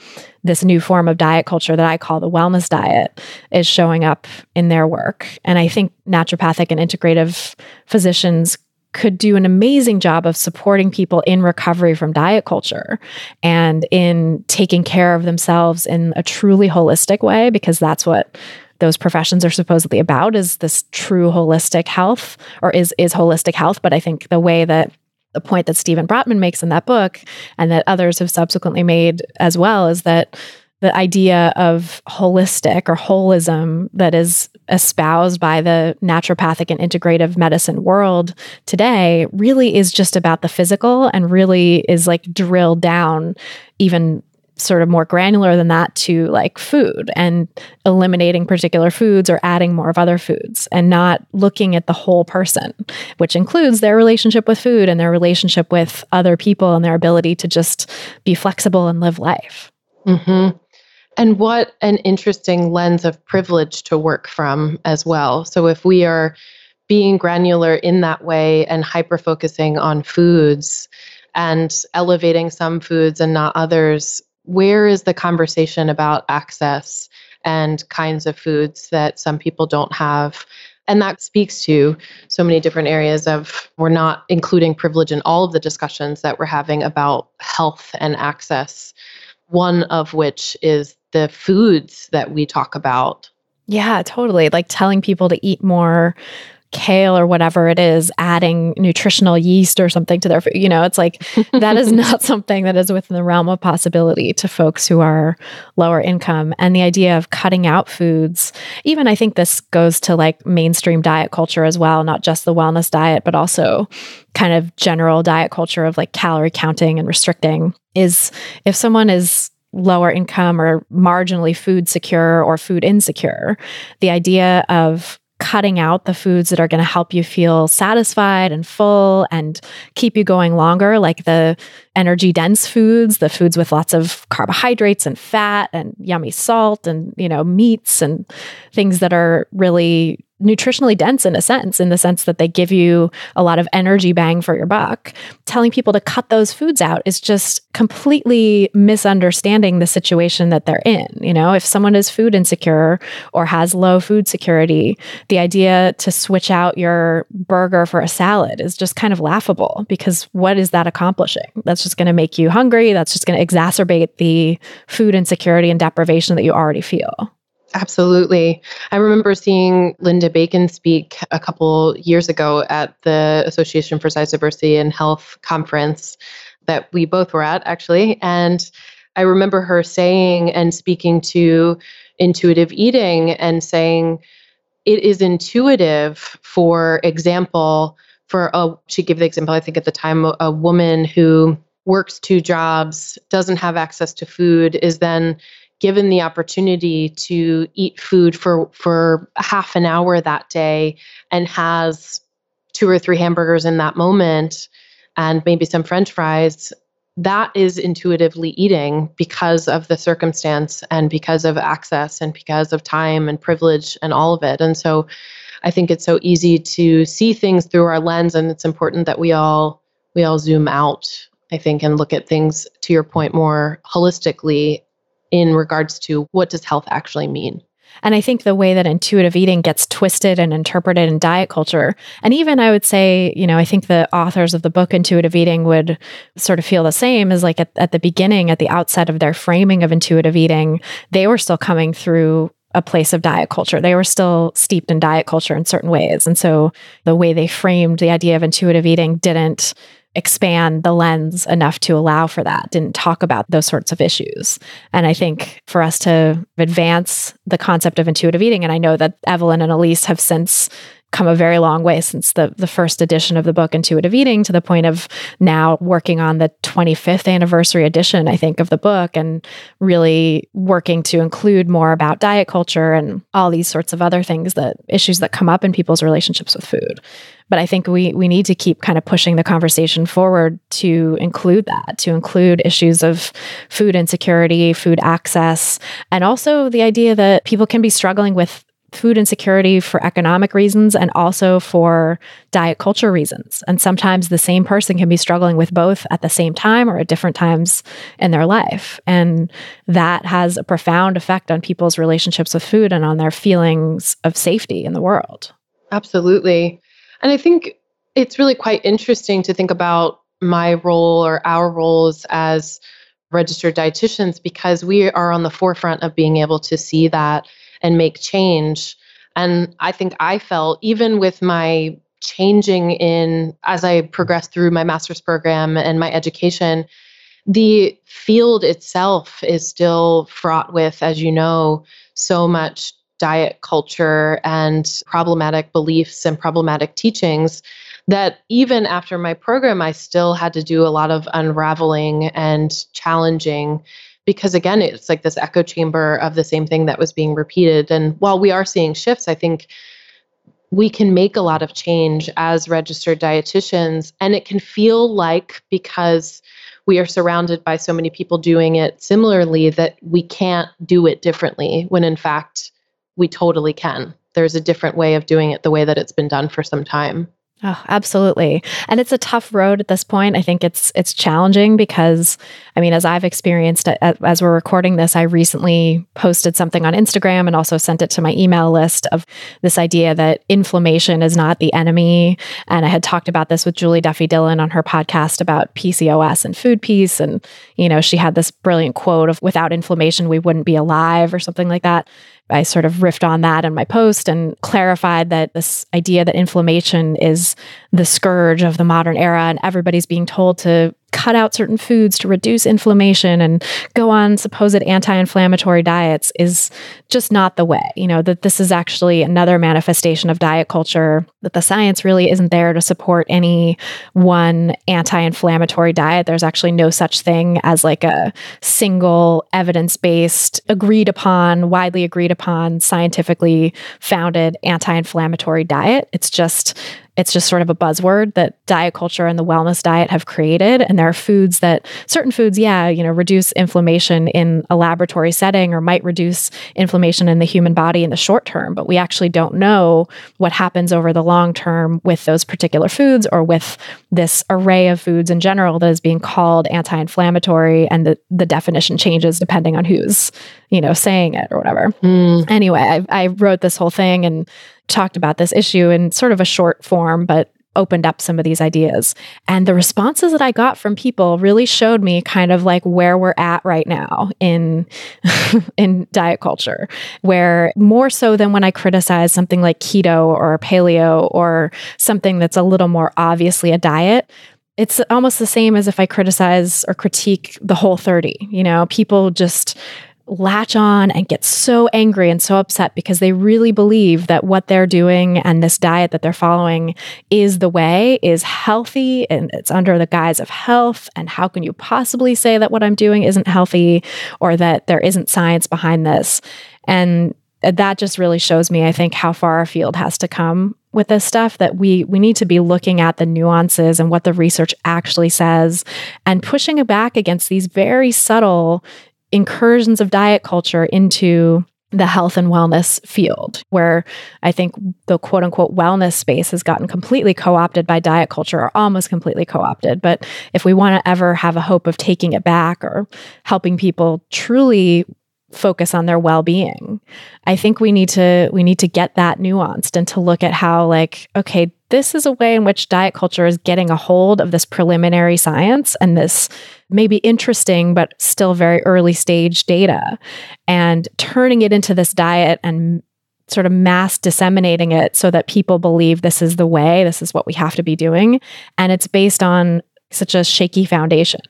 this new form of diet culture that I call the wellness diet is showing up in their work. And I think naturopathic and integrative physicians could do an amazing job of supporting people in recovery from diet culture and in taking care of themselves in a truly holistic way because that's what those professions are supposedly about is this true holistic health or is is holistic health but i think the way that the point that Stephen Brotman makes in that book and that others have subsequently made as well is that the idea of holistic or holism that is espoused by the naturopathic and integrative medicine world today really is just about the physical and really is like drilled down even sort of more granular than that to like food and eliminating particular foods or adding more of other foods and not looking at the whole person, which includes their relationship with food and their relationship with other people and their ability to just be flexible and live life. Mm-hmm. And what an interesting lens of privilege to work from as well. So if we are being granular in that way and hyper focusing on foods, and elevating some foods and not others where is the conversation about access and kinds of foods that some people don't have? And that speaks to so many different areas of we're not including privilege in all of the discussions that we're having about health and access, one of which is the foods that we talk about. Yeah, totally. Like telling people to eat more kale or whatever it is adding nutritional yeast or something to their food you know it's like that is not something that is within the realm of possibility to folks who are lower income and the idea of cutting out foods even i think this goes to like mainstream diet culture as well not just the wellness diet but also kind of general diet culture of like calorie counting and restricting is if someone is lower income or marginally food secure or food insecure the idea of cutting out the foods that are going to help you feel satisfied and full and keep you going longer, like the energy dense foods, the foods with lots of carbohydrates and fat and yummy salt and, you know, meats and things that are really nutritionally dense in a sense, in the sense that they give you a lot of energy bang for your buck. Telling people to cut those foods out is just completely misunderstanding the situation that they're in. You know, if someone is food insecure or has low food security, the idea to switch out your burger for a salad is just kind of laughable because what is that accomplishing? That's just going to make you hungry. That's just going to exacerbate the food insecurity and deprivation that you already feel. Absolutely. I remember seeing Linda Bacon speak a couple years ago at the Association for Size Diversity and Health conference that we both were at, actually. And I remember her saying and speaking to intuitive eating and saying, it is intuitive, for example, for a, she gave the example, I think at the time, a, a woman who works two jobs, doesn't have access to food, is then given the opportunity to eat food for for half an hour that day and has two or three hamburgers in that moment and maybe some french fries that is intuitively eating because of the circumstance and because of access and because of time and privilege and all of it and so i think it's so easy to see things through our lens and it's important that we all we all zoom out I think, and look at things to your point more holistically in regards to what does health actually mean. And I think the way that intuitive eating gets twisted and interpreted in diet culture, and even I would say, you know, I think the authors of the book Intuitive Eating would sort of feel the same as like at, at the beginning, at the outset of their framing of intuitive eating, they were still coming through a place of diet culture. They were still steeped in diet culture in certain ways. And so the way they framed the idea of intuitive eating didn't expand the lens enough to allow for that, didn't talk about those sorts of issues. And I think for us to advance the concept of intuitive eating, and I know that Evelyn and Elise have since come a very long way since the, the first edition of the book, Intuitive Eating, to the point of now working on the 25th anniversary edition, I think, of the book and really working to include more about diet culture and all these sorts of other things that issues that come up in people's relationships with food. But I think we we need to keep kind of pushing the conversation forward to include that, to include issues of food insecurity, food access, and also the idea that people can be struggling with food insecurity for economic reasons and also for diet culture reasons. And sometimes the same person can be struggling with both at the same time or at different times in their life. And that has a profound effect on people's relationships with food and on their feelings of safety in the world. Absolutely. And I think it's really quite interesting to think about my role or our roles as registered dietitians because we are on the forefront of being able to see that and make change. And I think I felt, even with my changing in as I progressed through my master's program and my education, the field itself is still fraught with, as you know, so much diet culture and problematic beliefs and problematic teachings that even after my program, I still had to do a lot of unraveling and challenging because again it's like this echo chamber of the same thing that was being repeated and while we are seeing shifts i think we can make a lot of change as registered dietitians and it can feel like because we are surrounded by so many people doing it similarly that we can't do it differently when in fact we totally can there's a different way of doing it the way that it's been done for some time Oh, absolutely. And it's a tough road at this point. I think it's it's challenging because I mean, as I've experienced as we're recording this, I recently posted something on Instagram and also sent it to my email list of this idea that inflammation is not the enemy. And I had talked about this with Julie Duffy Dillon on her podcast about PCOS and food peace and you know, she had this brilliant quote of without inflammation we wouldn't be alive or something like that. I sort of riffed on that in my post and clarified that this idea that inflammation is the scourge of the modern era and everybody's being told to cut out certain foods to reduce inflammation and go on supposed anti-inflammatory diets is just not the way. You know, that this is actually another manifestation of diet culture that the science really isn't there to support any one anti-inflammatory diet. There's actually no such thing as like a single evidence-based agreed upon, widely agreed upon, scientifically founded anti-inflammatory diet. It's just it's just sort of a buzzword that diet culture and the wellness diet have created. And there are foods that, certain foods, yeah, you know, reduce inflammation in a laboratory setting or might reduce inflammation in the human body in the short term. But we actually don't know what happens over the long term with those particular foods or with this array of foods in general that is being called anti inflammatory. And the, the definition changes depending on who's, you know, saying it or whatever. Mm. Anyway, I, I wrote this whole thing and talked about this issue in sort of a short form, but opened up some of these ideas. And the responses that I got from people really showed me kind of like where we're at right now in in diet culture, where more so than when I criticize something like keto or paleo or something that's a little more obviously a diet, it's almost the same as if I criticize or critique the whole 30. You know, people just latch on and get so angry and so upset because they really believe that what they're doing and this diet that they're following is the way, is healthy, and it's under the guise of health. And how can you possibly say that what I'm doing isn't healthy or that there isn't science behind this? And that just really shows me, I think, how far our field has to come with this stuff that we we need to be looking at the nuances and what the research actually says and pushing it back against these very subtle incursions of diet culture into the health and wellness field, where I think the quote unquote wellness space has gotten completely co opted by diet culture or almost completely co opted. But if we want to ever have a hope of taking it back or helping people truly focus on their well-being. I think we need to we need to get that nuanced and to look at how like okay, this is a way in which diet culture is getting a hold of this preliminary science and this maybe interesting but still very early stage data and turning it into this diet and sort of mass disseminating it so that people believe this is the way, this is what we have to be doing and it's based on such a shaky foundation.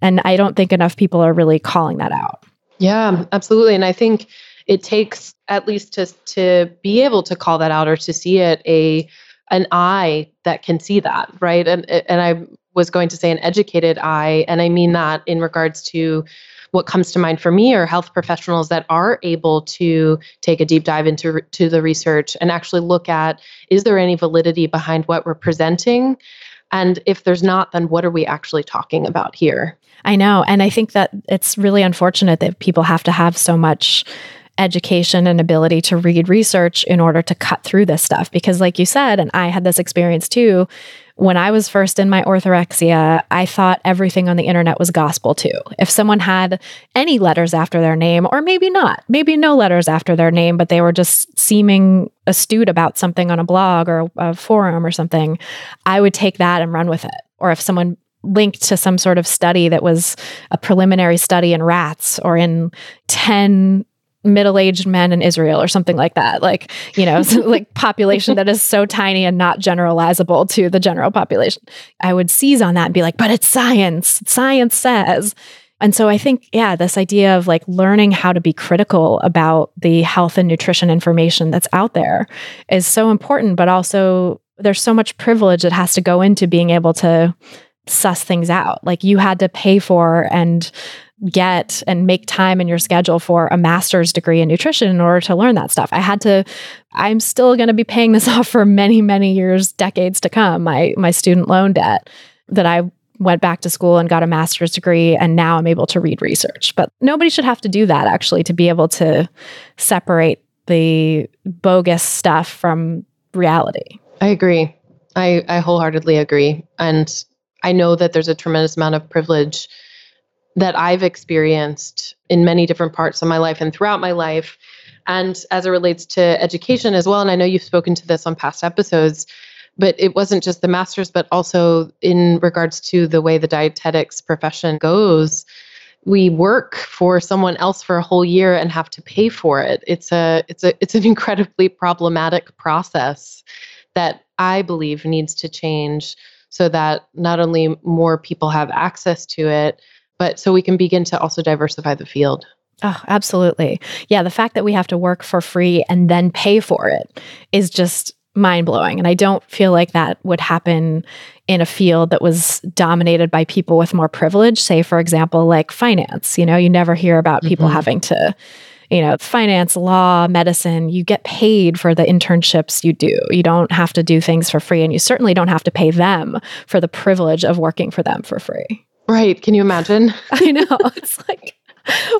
And I don't think enough people are really calling that out. Yeah, absolutely. And I think it takes at least to to be able to call that out or to see it a an eye that can see that, right? And and I was going to say an educated eye, and I mean that in regards to what comes to mind for me are health professionals that are able to take a deep dive into to the research and actually look at is there any validity behind what we're presenting and if there's not, then what are we actually talking about here? I know. And I think that it's really unfortunate that people have to have so much education and ability to read research in order to cut through this stuff. Because, like you said, and I had this experience too, when I was first in my orthorexia, I thought everything on the internet was gospel too. If someone had any letters after their name, or maybe not, maybe no letters after their name, but they were just seeming astute about something on a blog or a forum or something, I would take that and run with it. Or if someone linked to some sort of study that was a preliminary study in rats or in 10 middle-aged men in Israel or something like that. Like, you know, like population that is so tiny and not generalizable to the general population. I would seize on that and be like, but it's science. Science says. And so I think, yeah, this idea of like learning how to be critical about the health and nutrition information that's out there is so important, but also there's so much privilege that has to go into being able to suss things out. Like you had to pay for and get and make time in your schedule for a master's degree in nutrition in order to learn that stuff. I had to I'm still going to be paying this off for many many years, decades to come. My my student loan debt that I went back to school and got a master's degree and now I'm able to read research. But nobody should have to do that actually to be able to separate the bogus stuff from reality. I agree. I, I wholeheartedly agree. And I know that there's a tremendous amount of privilege that I've experienced in many different parts of my life and throughout my life. And as it relates to education as well, and I know you've spoken to this on past episodes, but it wasn't just the master's, but also in regards to the way the dietetics profession goes. We work for someone else for a whole year and have to pay for it. It's a it's a it's an incredibly problematic process that I believe needs to change so that not only more people have access to it, but so we can begin to also diversify the field. Oh, absolutely. Yeah, the fact that we have to work for free and then pay for it is just mind blowing. And I don't feel like that would happen in a field that was dominated by people with more privilege, say, for example, like finance. You know, you never hear about mm-hmm. people having to, you know, finance, law, medicine. You get paid for the internships you do. You don't have to do things for free. And you certainly don't have to pay them for the privilege of working for them for free. Right. Can you imagine? I know. It's like,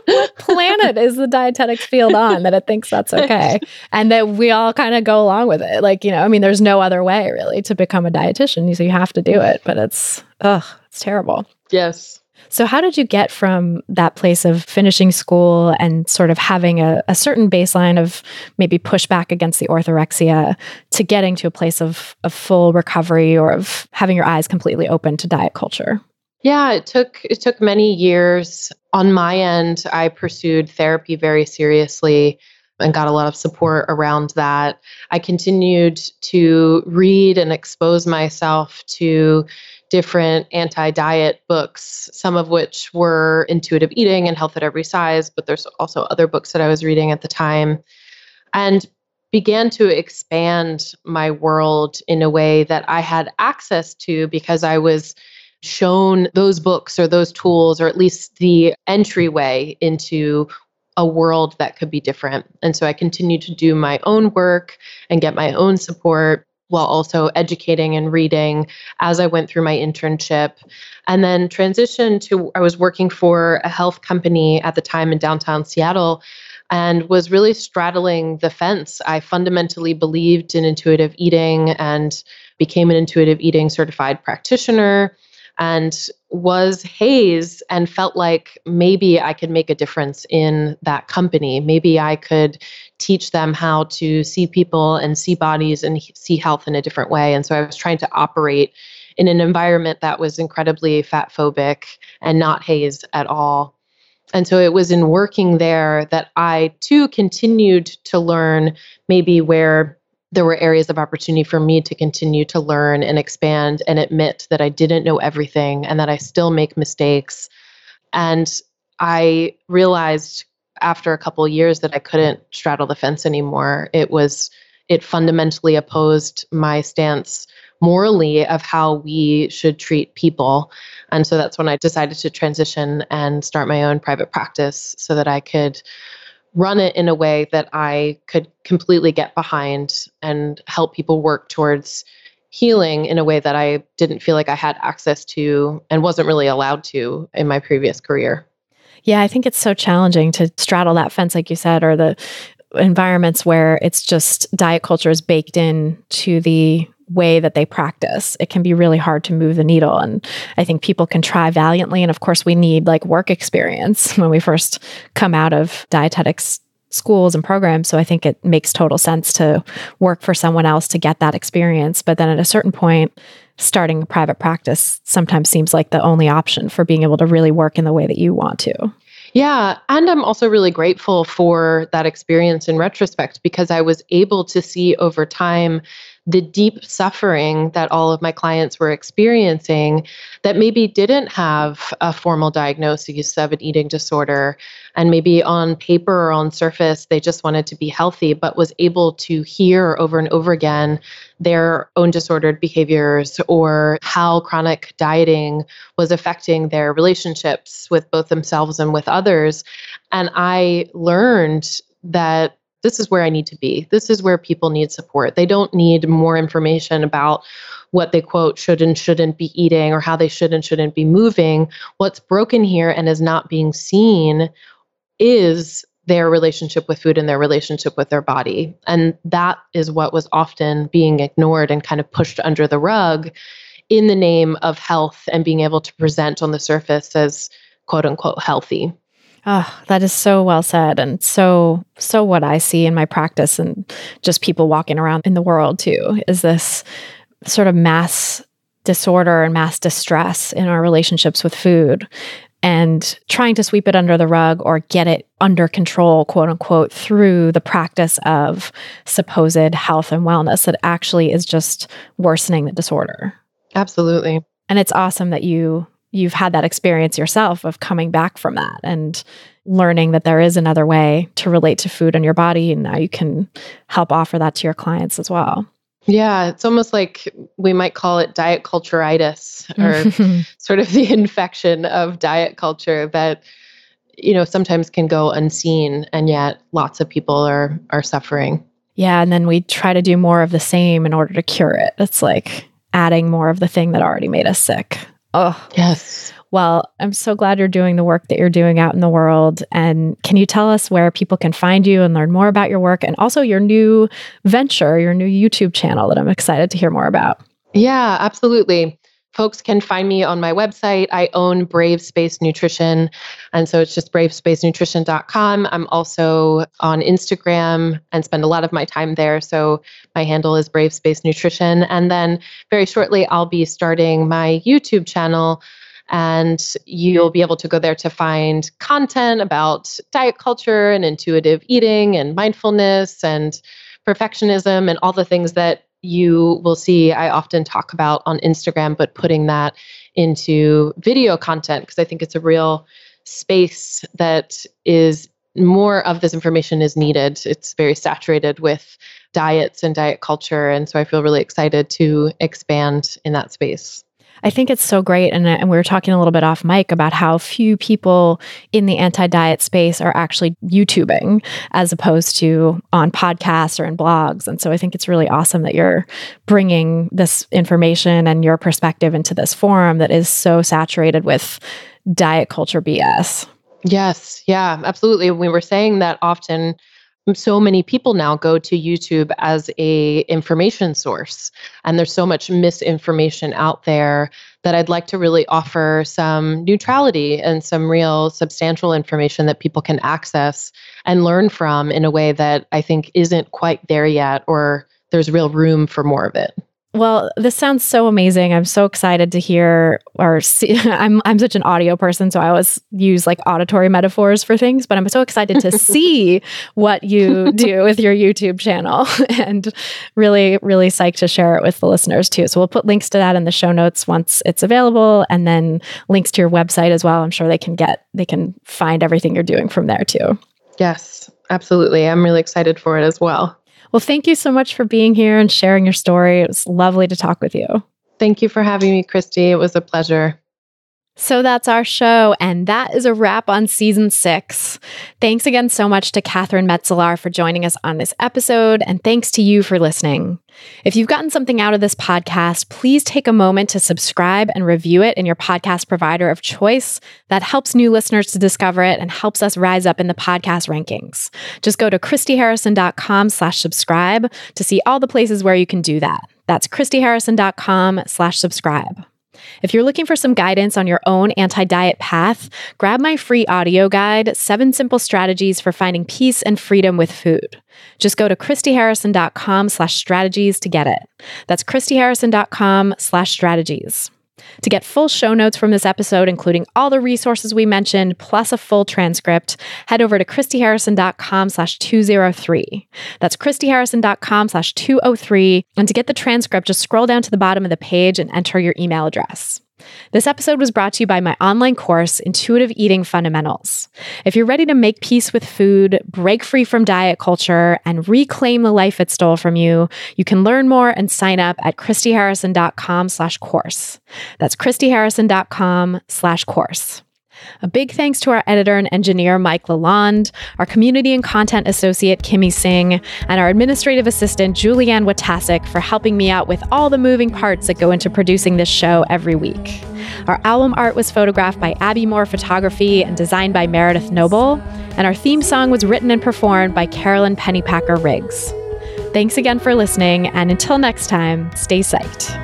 what planet is the dietetics field on that it thinks that's okay? And that we all kind of go along with it. Like, you know, I mean, there's no other way really to become a dietitian. So you have to do it, but it's, ugh, it's terrible. Yes. So, how did you get from that place of finishing school and sort of having a, a, certain baseline of maybe pushback against the orthorexia to getting to a place of, of full recovery or of having your eyes completely open to diet culture? Yeah, it took it took many years. On my end, I pursued therapy very seriously and got a lot of support around that. I continued to read and expose myself to different anti diet books, some of which were intuitive eating and health at every size, but there's also other books that I was reading at the time. And began to expand my world in a way that I had access to because I was shown those books or those tools or at least the entryway into a world that could be different. And so I continue to do my own work and get my own support while also educating and reading as I went through my internship. And then transitioned to, I was working for a health company at the time in downtown Seattle and was really straddling the fence. I fundamentally believed in intuitive eating and became an intuitive eating certified practitioner and was Hayes and felt like maybe I could make a difference in that company. Maybe I could teach them how to see people and see bodies and see health in a different way. And so I was trying to operate in an environment that was incredibly fat phobic and not Hayes at all. And so it was in working there that I too continued to learn maybe where there were areas of opportunity for me to continue to learn and expand and admit that I didn't know everything and that I still make mistakes. And I realized after a couple years that I couldn't straddle the fence anymore. It was it fundamentally opposed my stance morally of how we should treat people. And so that's when I decided to transition and start my own private practice so that I could run it in a way that I could completely get behind and help people work towards healing in a way that I didn't feel like I had access to and wasn't really allowed to in my previous career. Yeah, I think it's so challenging to straddle that fence, like you said, or the environments where it's just diet culture is baked in to the way that they practice, it can be really hard to move the needle. And I think people can try valiantly. And of course, we need like work experience when we first come out of dietetics schools and programs. So I think it makes total sense to work for someone else to get that experience. But then at a certain point, starting a private practice sometimes seems like the only option for being able to really work in the way that you want to. Yeah. And I'm also really grateful for that experience in retrospect because I was able to see over time the deep suffering that all of my clients were experiencing that maybe didn't have a formal diagnosis of an eating disorder and maybe on paper or on surface they just wanted to be healthy but was able to hear over and over again their own disordered behaviors or how chronic dieting was affecting their relationships with both themselves and with others and i learned that this is where I need to be. This is where people need support. They don't need more information about what they quote should and shouldn't be eating or how they should and shouldn't be moving. What's broken here and is not being seen is their relationship with food and their relationship with their body. And that is what was often being ignored and kind of pushed under the rug in the name of health and being able to present on the surface as quote unquote healthy. Oh, that is so well said and so so what I see in my practice and just people walking around in the world too is this sort of mass disorder and mass distress in our relationships with food and trying to sweep it under the rug or get it under control, quote unquote, through the practice of supposed health and wellness that actually is just worsening the disorder. Absolutely. And it's awesome that you you've had that experience yourself of coming back from that and learning that there is another way to relate to food and your body and now you can help offer that to your clients as well yeah it's almost like we might call it diet culturitis or sort of the infection of diet culture that you know sometimes can go unseen and yet lots of people are are suffering yeah and then we try to do more of the same in order to cure it it's like adding more of the thing that already made us sick Oh, yes. Well, I'm so glad you're doing the work that you're doing out in the world. And can you tell us where people can find you and learn more about your work and also your new venture, your new YouTube channel that I'm excited to hear more about? Yeah, absolutely folks can find me on my website. I own Brave Space Nutrition. And so it's just bravespacenutrition.com. I'm also on Instagram and spend a lot of my time there. So my handle is Brave Space Nutrition. And then very shortly, I'll be starting my YouTube channel. And you'll be able to go there to find content about diet culture and intuitive eating and mindfulness and perfectionism and all the things that you will see I often talk about on Instagram, but putting that into video content because I think it's a real space that is more of this information is needed. It's very saturated with diets and diet culture. And so I feel really excited to expand in that space. I think it's so great. And, uh, and we were talking a little bit off mic about how few people in the anti diet space are actually YouTubing as opposed to on podcasts or in blogs. And so I think it's really awesome that you're bringing this information and your perspective into this forum that is so saturated with diet culture BS. Yes. Yeah, absolutely. We were saying that often so many people now go to YouTube as a information source and there's so much misinformation out there that I'd like to really offer some neutrality and some real substantial information that people can access and learn from in a way that I think isn't quite there yet or there's real room for more of it. Well, this sounds so amazing. I'm so excited to hear or see. I'm I'm such an audio person, so I always use like auditory metaphors for things, but I'm so excited to see what you do with your YouTube channel and really really psyched to share it with the listeners too. So we'll put links to that in the show notes once it's available and then links to your website as well. I'm sure they can get they can find everything you're doing from there too. Yes, absolutely. I'm really excited for it as well. Well, thank you so much for being here and sharing your story. It was lovely to talk with you. Thank you for having me, Christy. It was a pleasure. So that's our show, and that is a wrap on season six. Thanks again so much to Catherine Metzlar for joining us on this episode, and thanks to you for listening. If you've gotten something out of this podcast, please take a moment to subscribe and review it in your podcast provider of choice. That helps new listeners to discover it and helps us rise up in the podcast rankings. Just go to christyharrison.com slash subscribe to see all the places where you can do that. That's christyharrison.com slash subscribe. If you're looking for some guidance on your own anti diet path, grab my free audio guide, Seven Simple Strategies for Finding Peace and Freedom with Food. Just go to christyharrison.com slash strategies to get it. That's christyharrison.com slash strategies. To get full show notes from this episode, including all the resources we mentioned, plus a full transcript, head over to christyharrison.com slash 203. That's christyharrison.com slash 203. And to get the transcript, just scroll down to the bottom of the page and enter your email address. This episode was brought to you by my online course, Intuitive Eating Fundamentals. If you're ready to make peace with food, break free from diet culture, and reclaim the life it stole from you, you can learn more and sign up at christyharrison.com slash course. That's christyharrison.com slash course. A big thanks to our editor and engineer, Mike Lalonde, our community and content associate, Kimmy Singh, and our administrative assistant, Julianne Watasik, for helping me out with all the moving parts that go into producing this show every week. Our album art was photographed by Abby Moore Photography and designed by Meredith Noble, and our theme song was written and performed by Carolyn Pennypacker Riggs. Thanks again for listening, and until next time, stay psyched.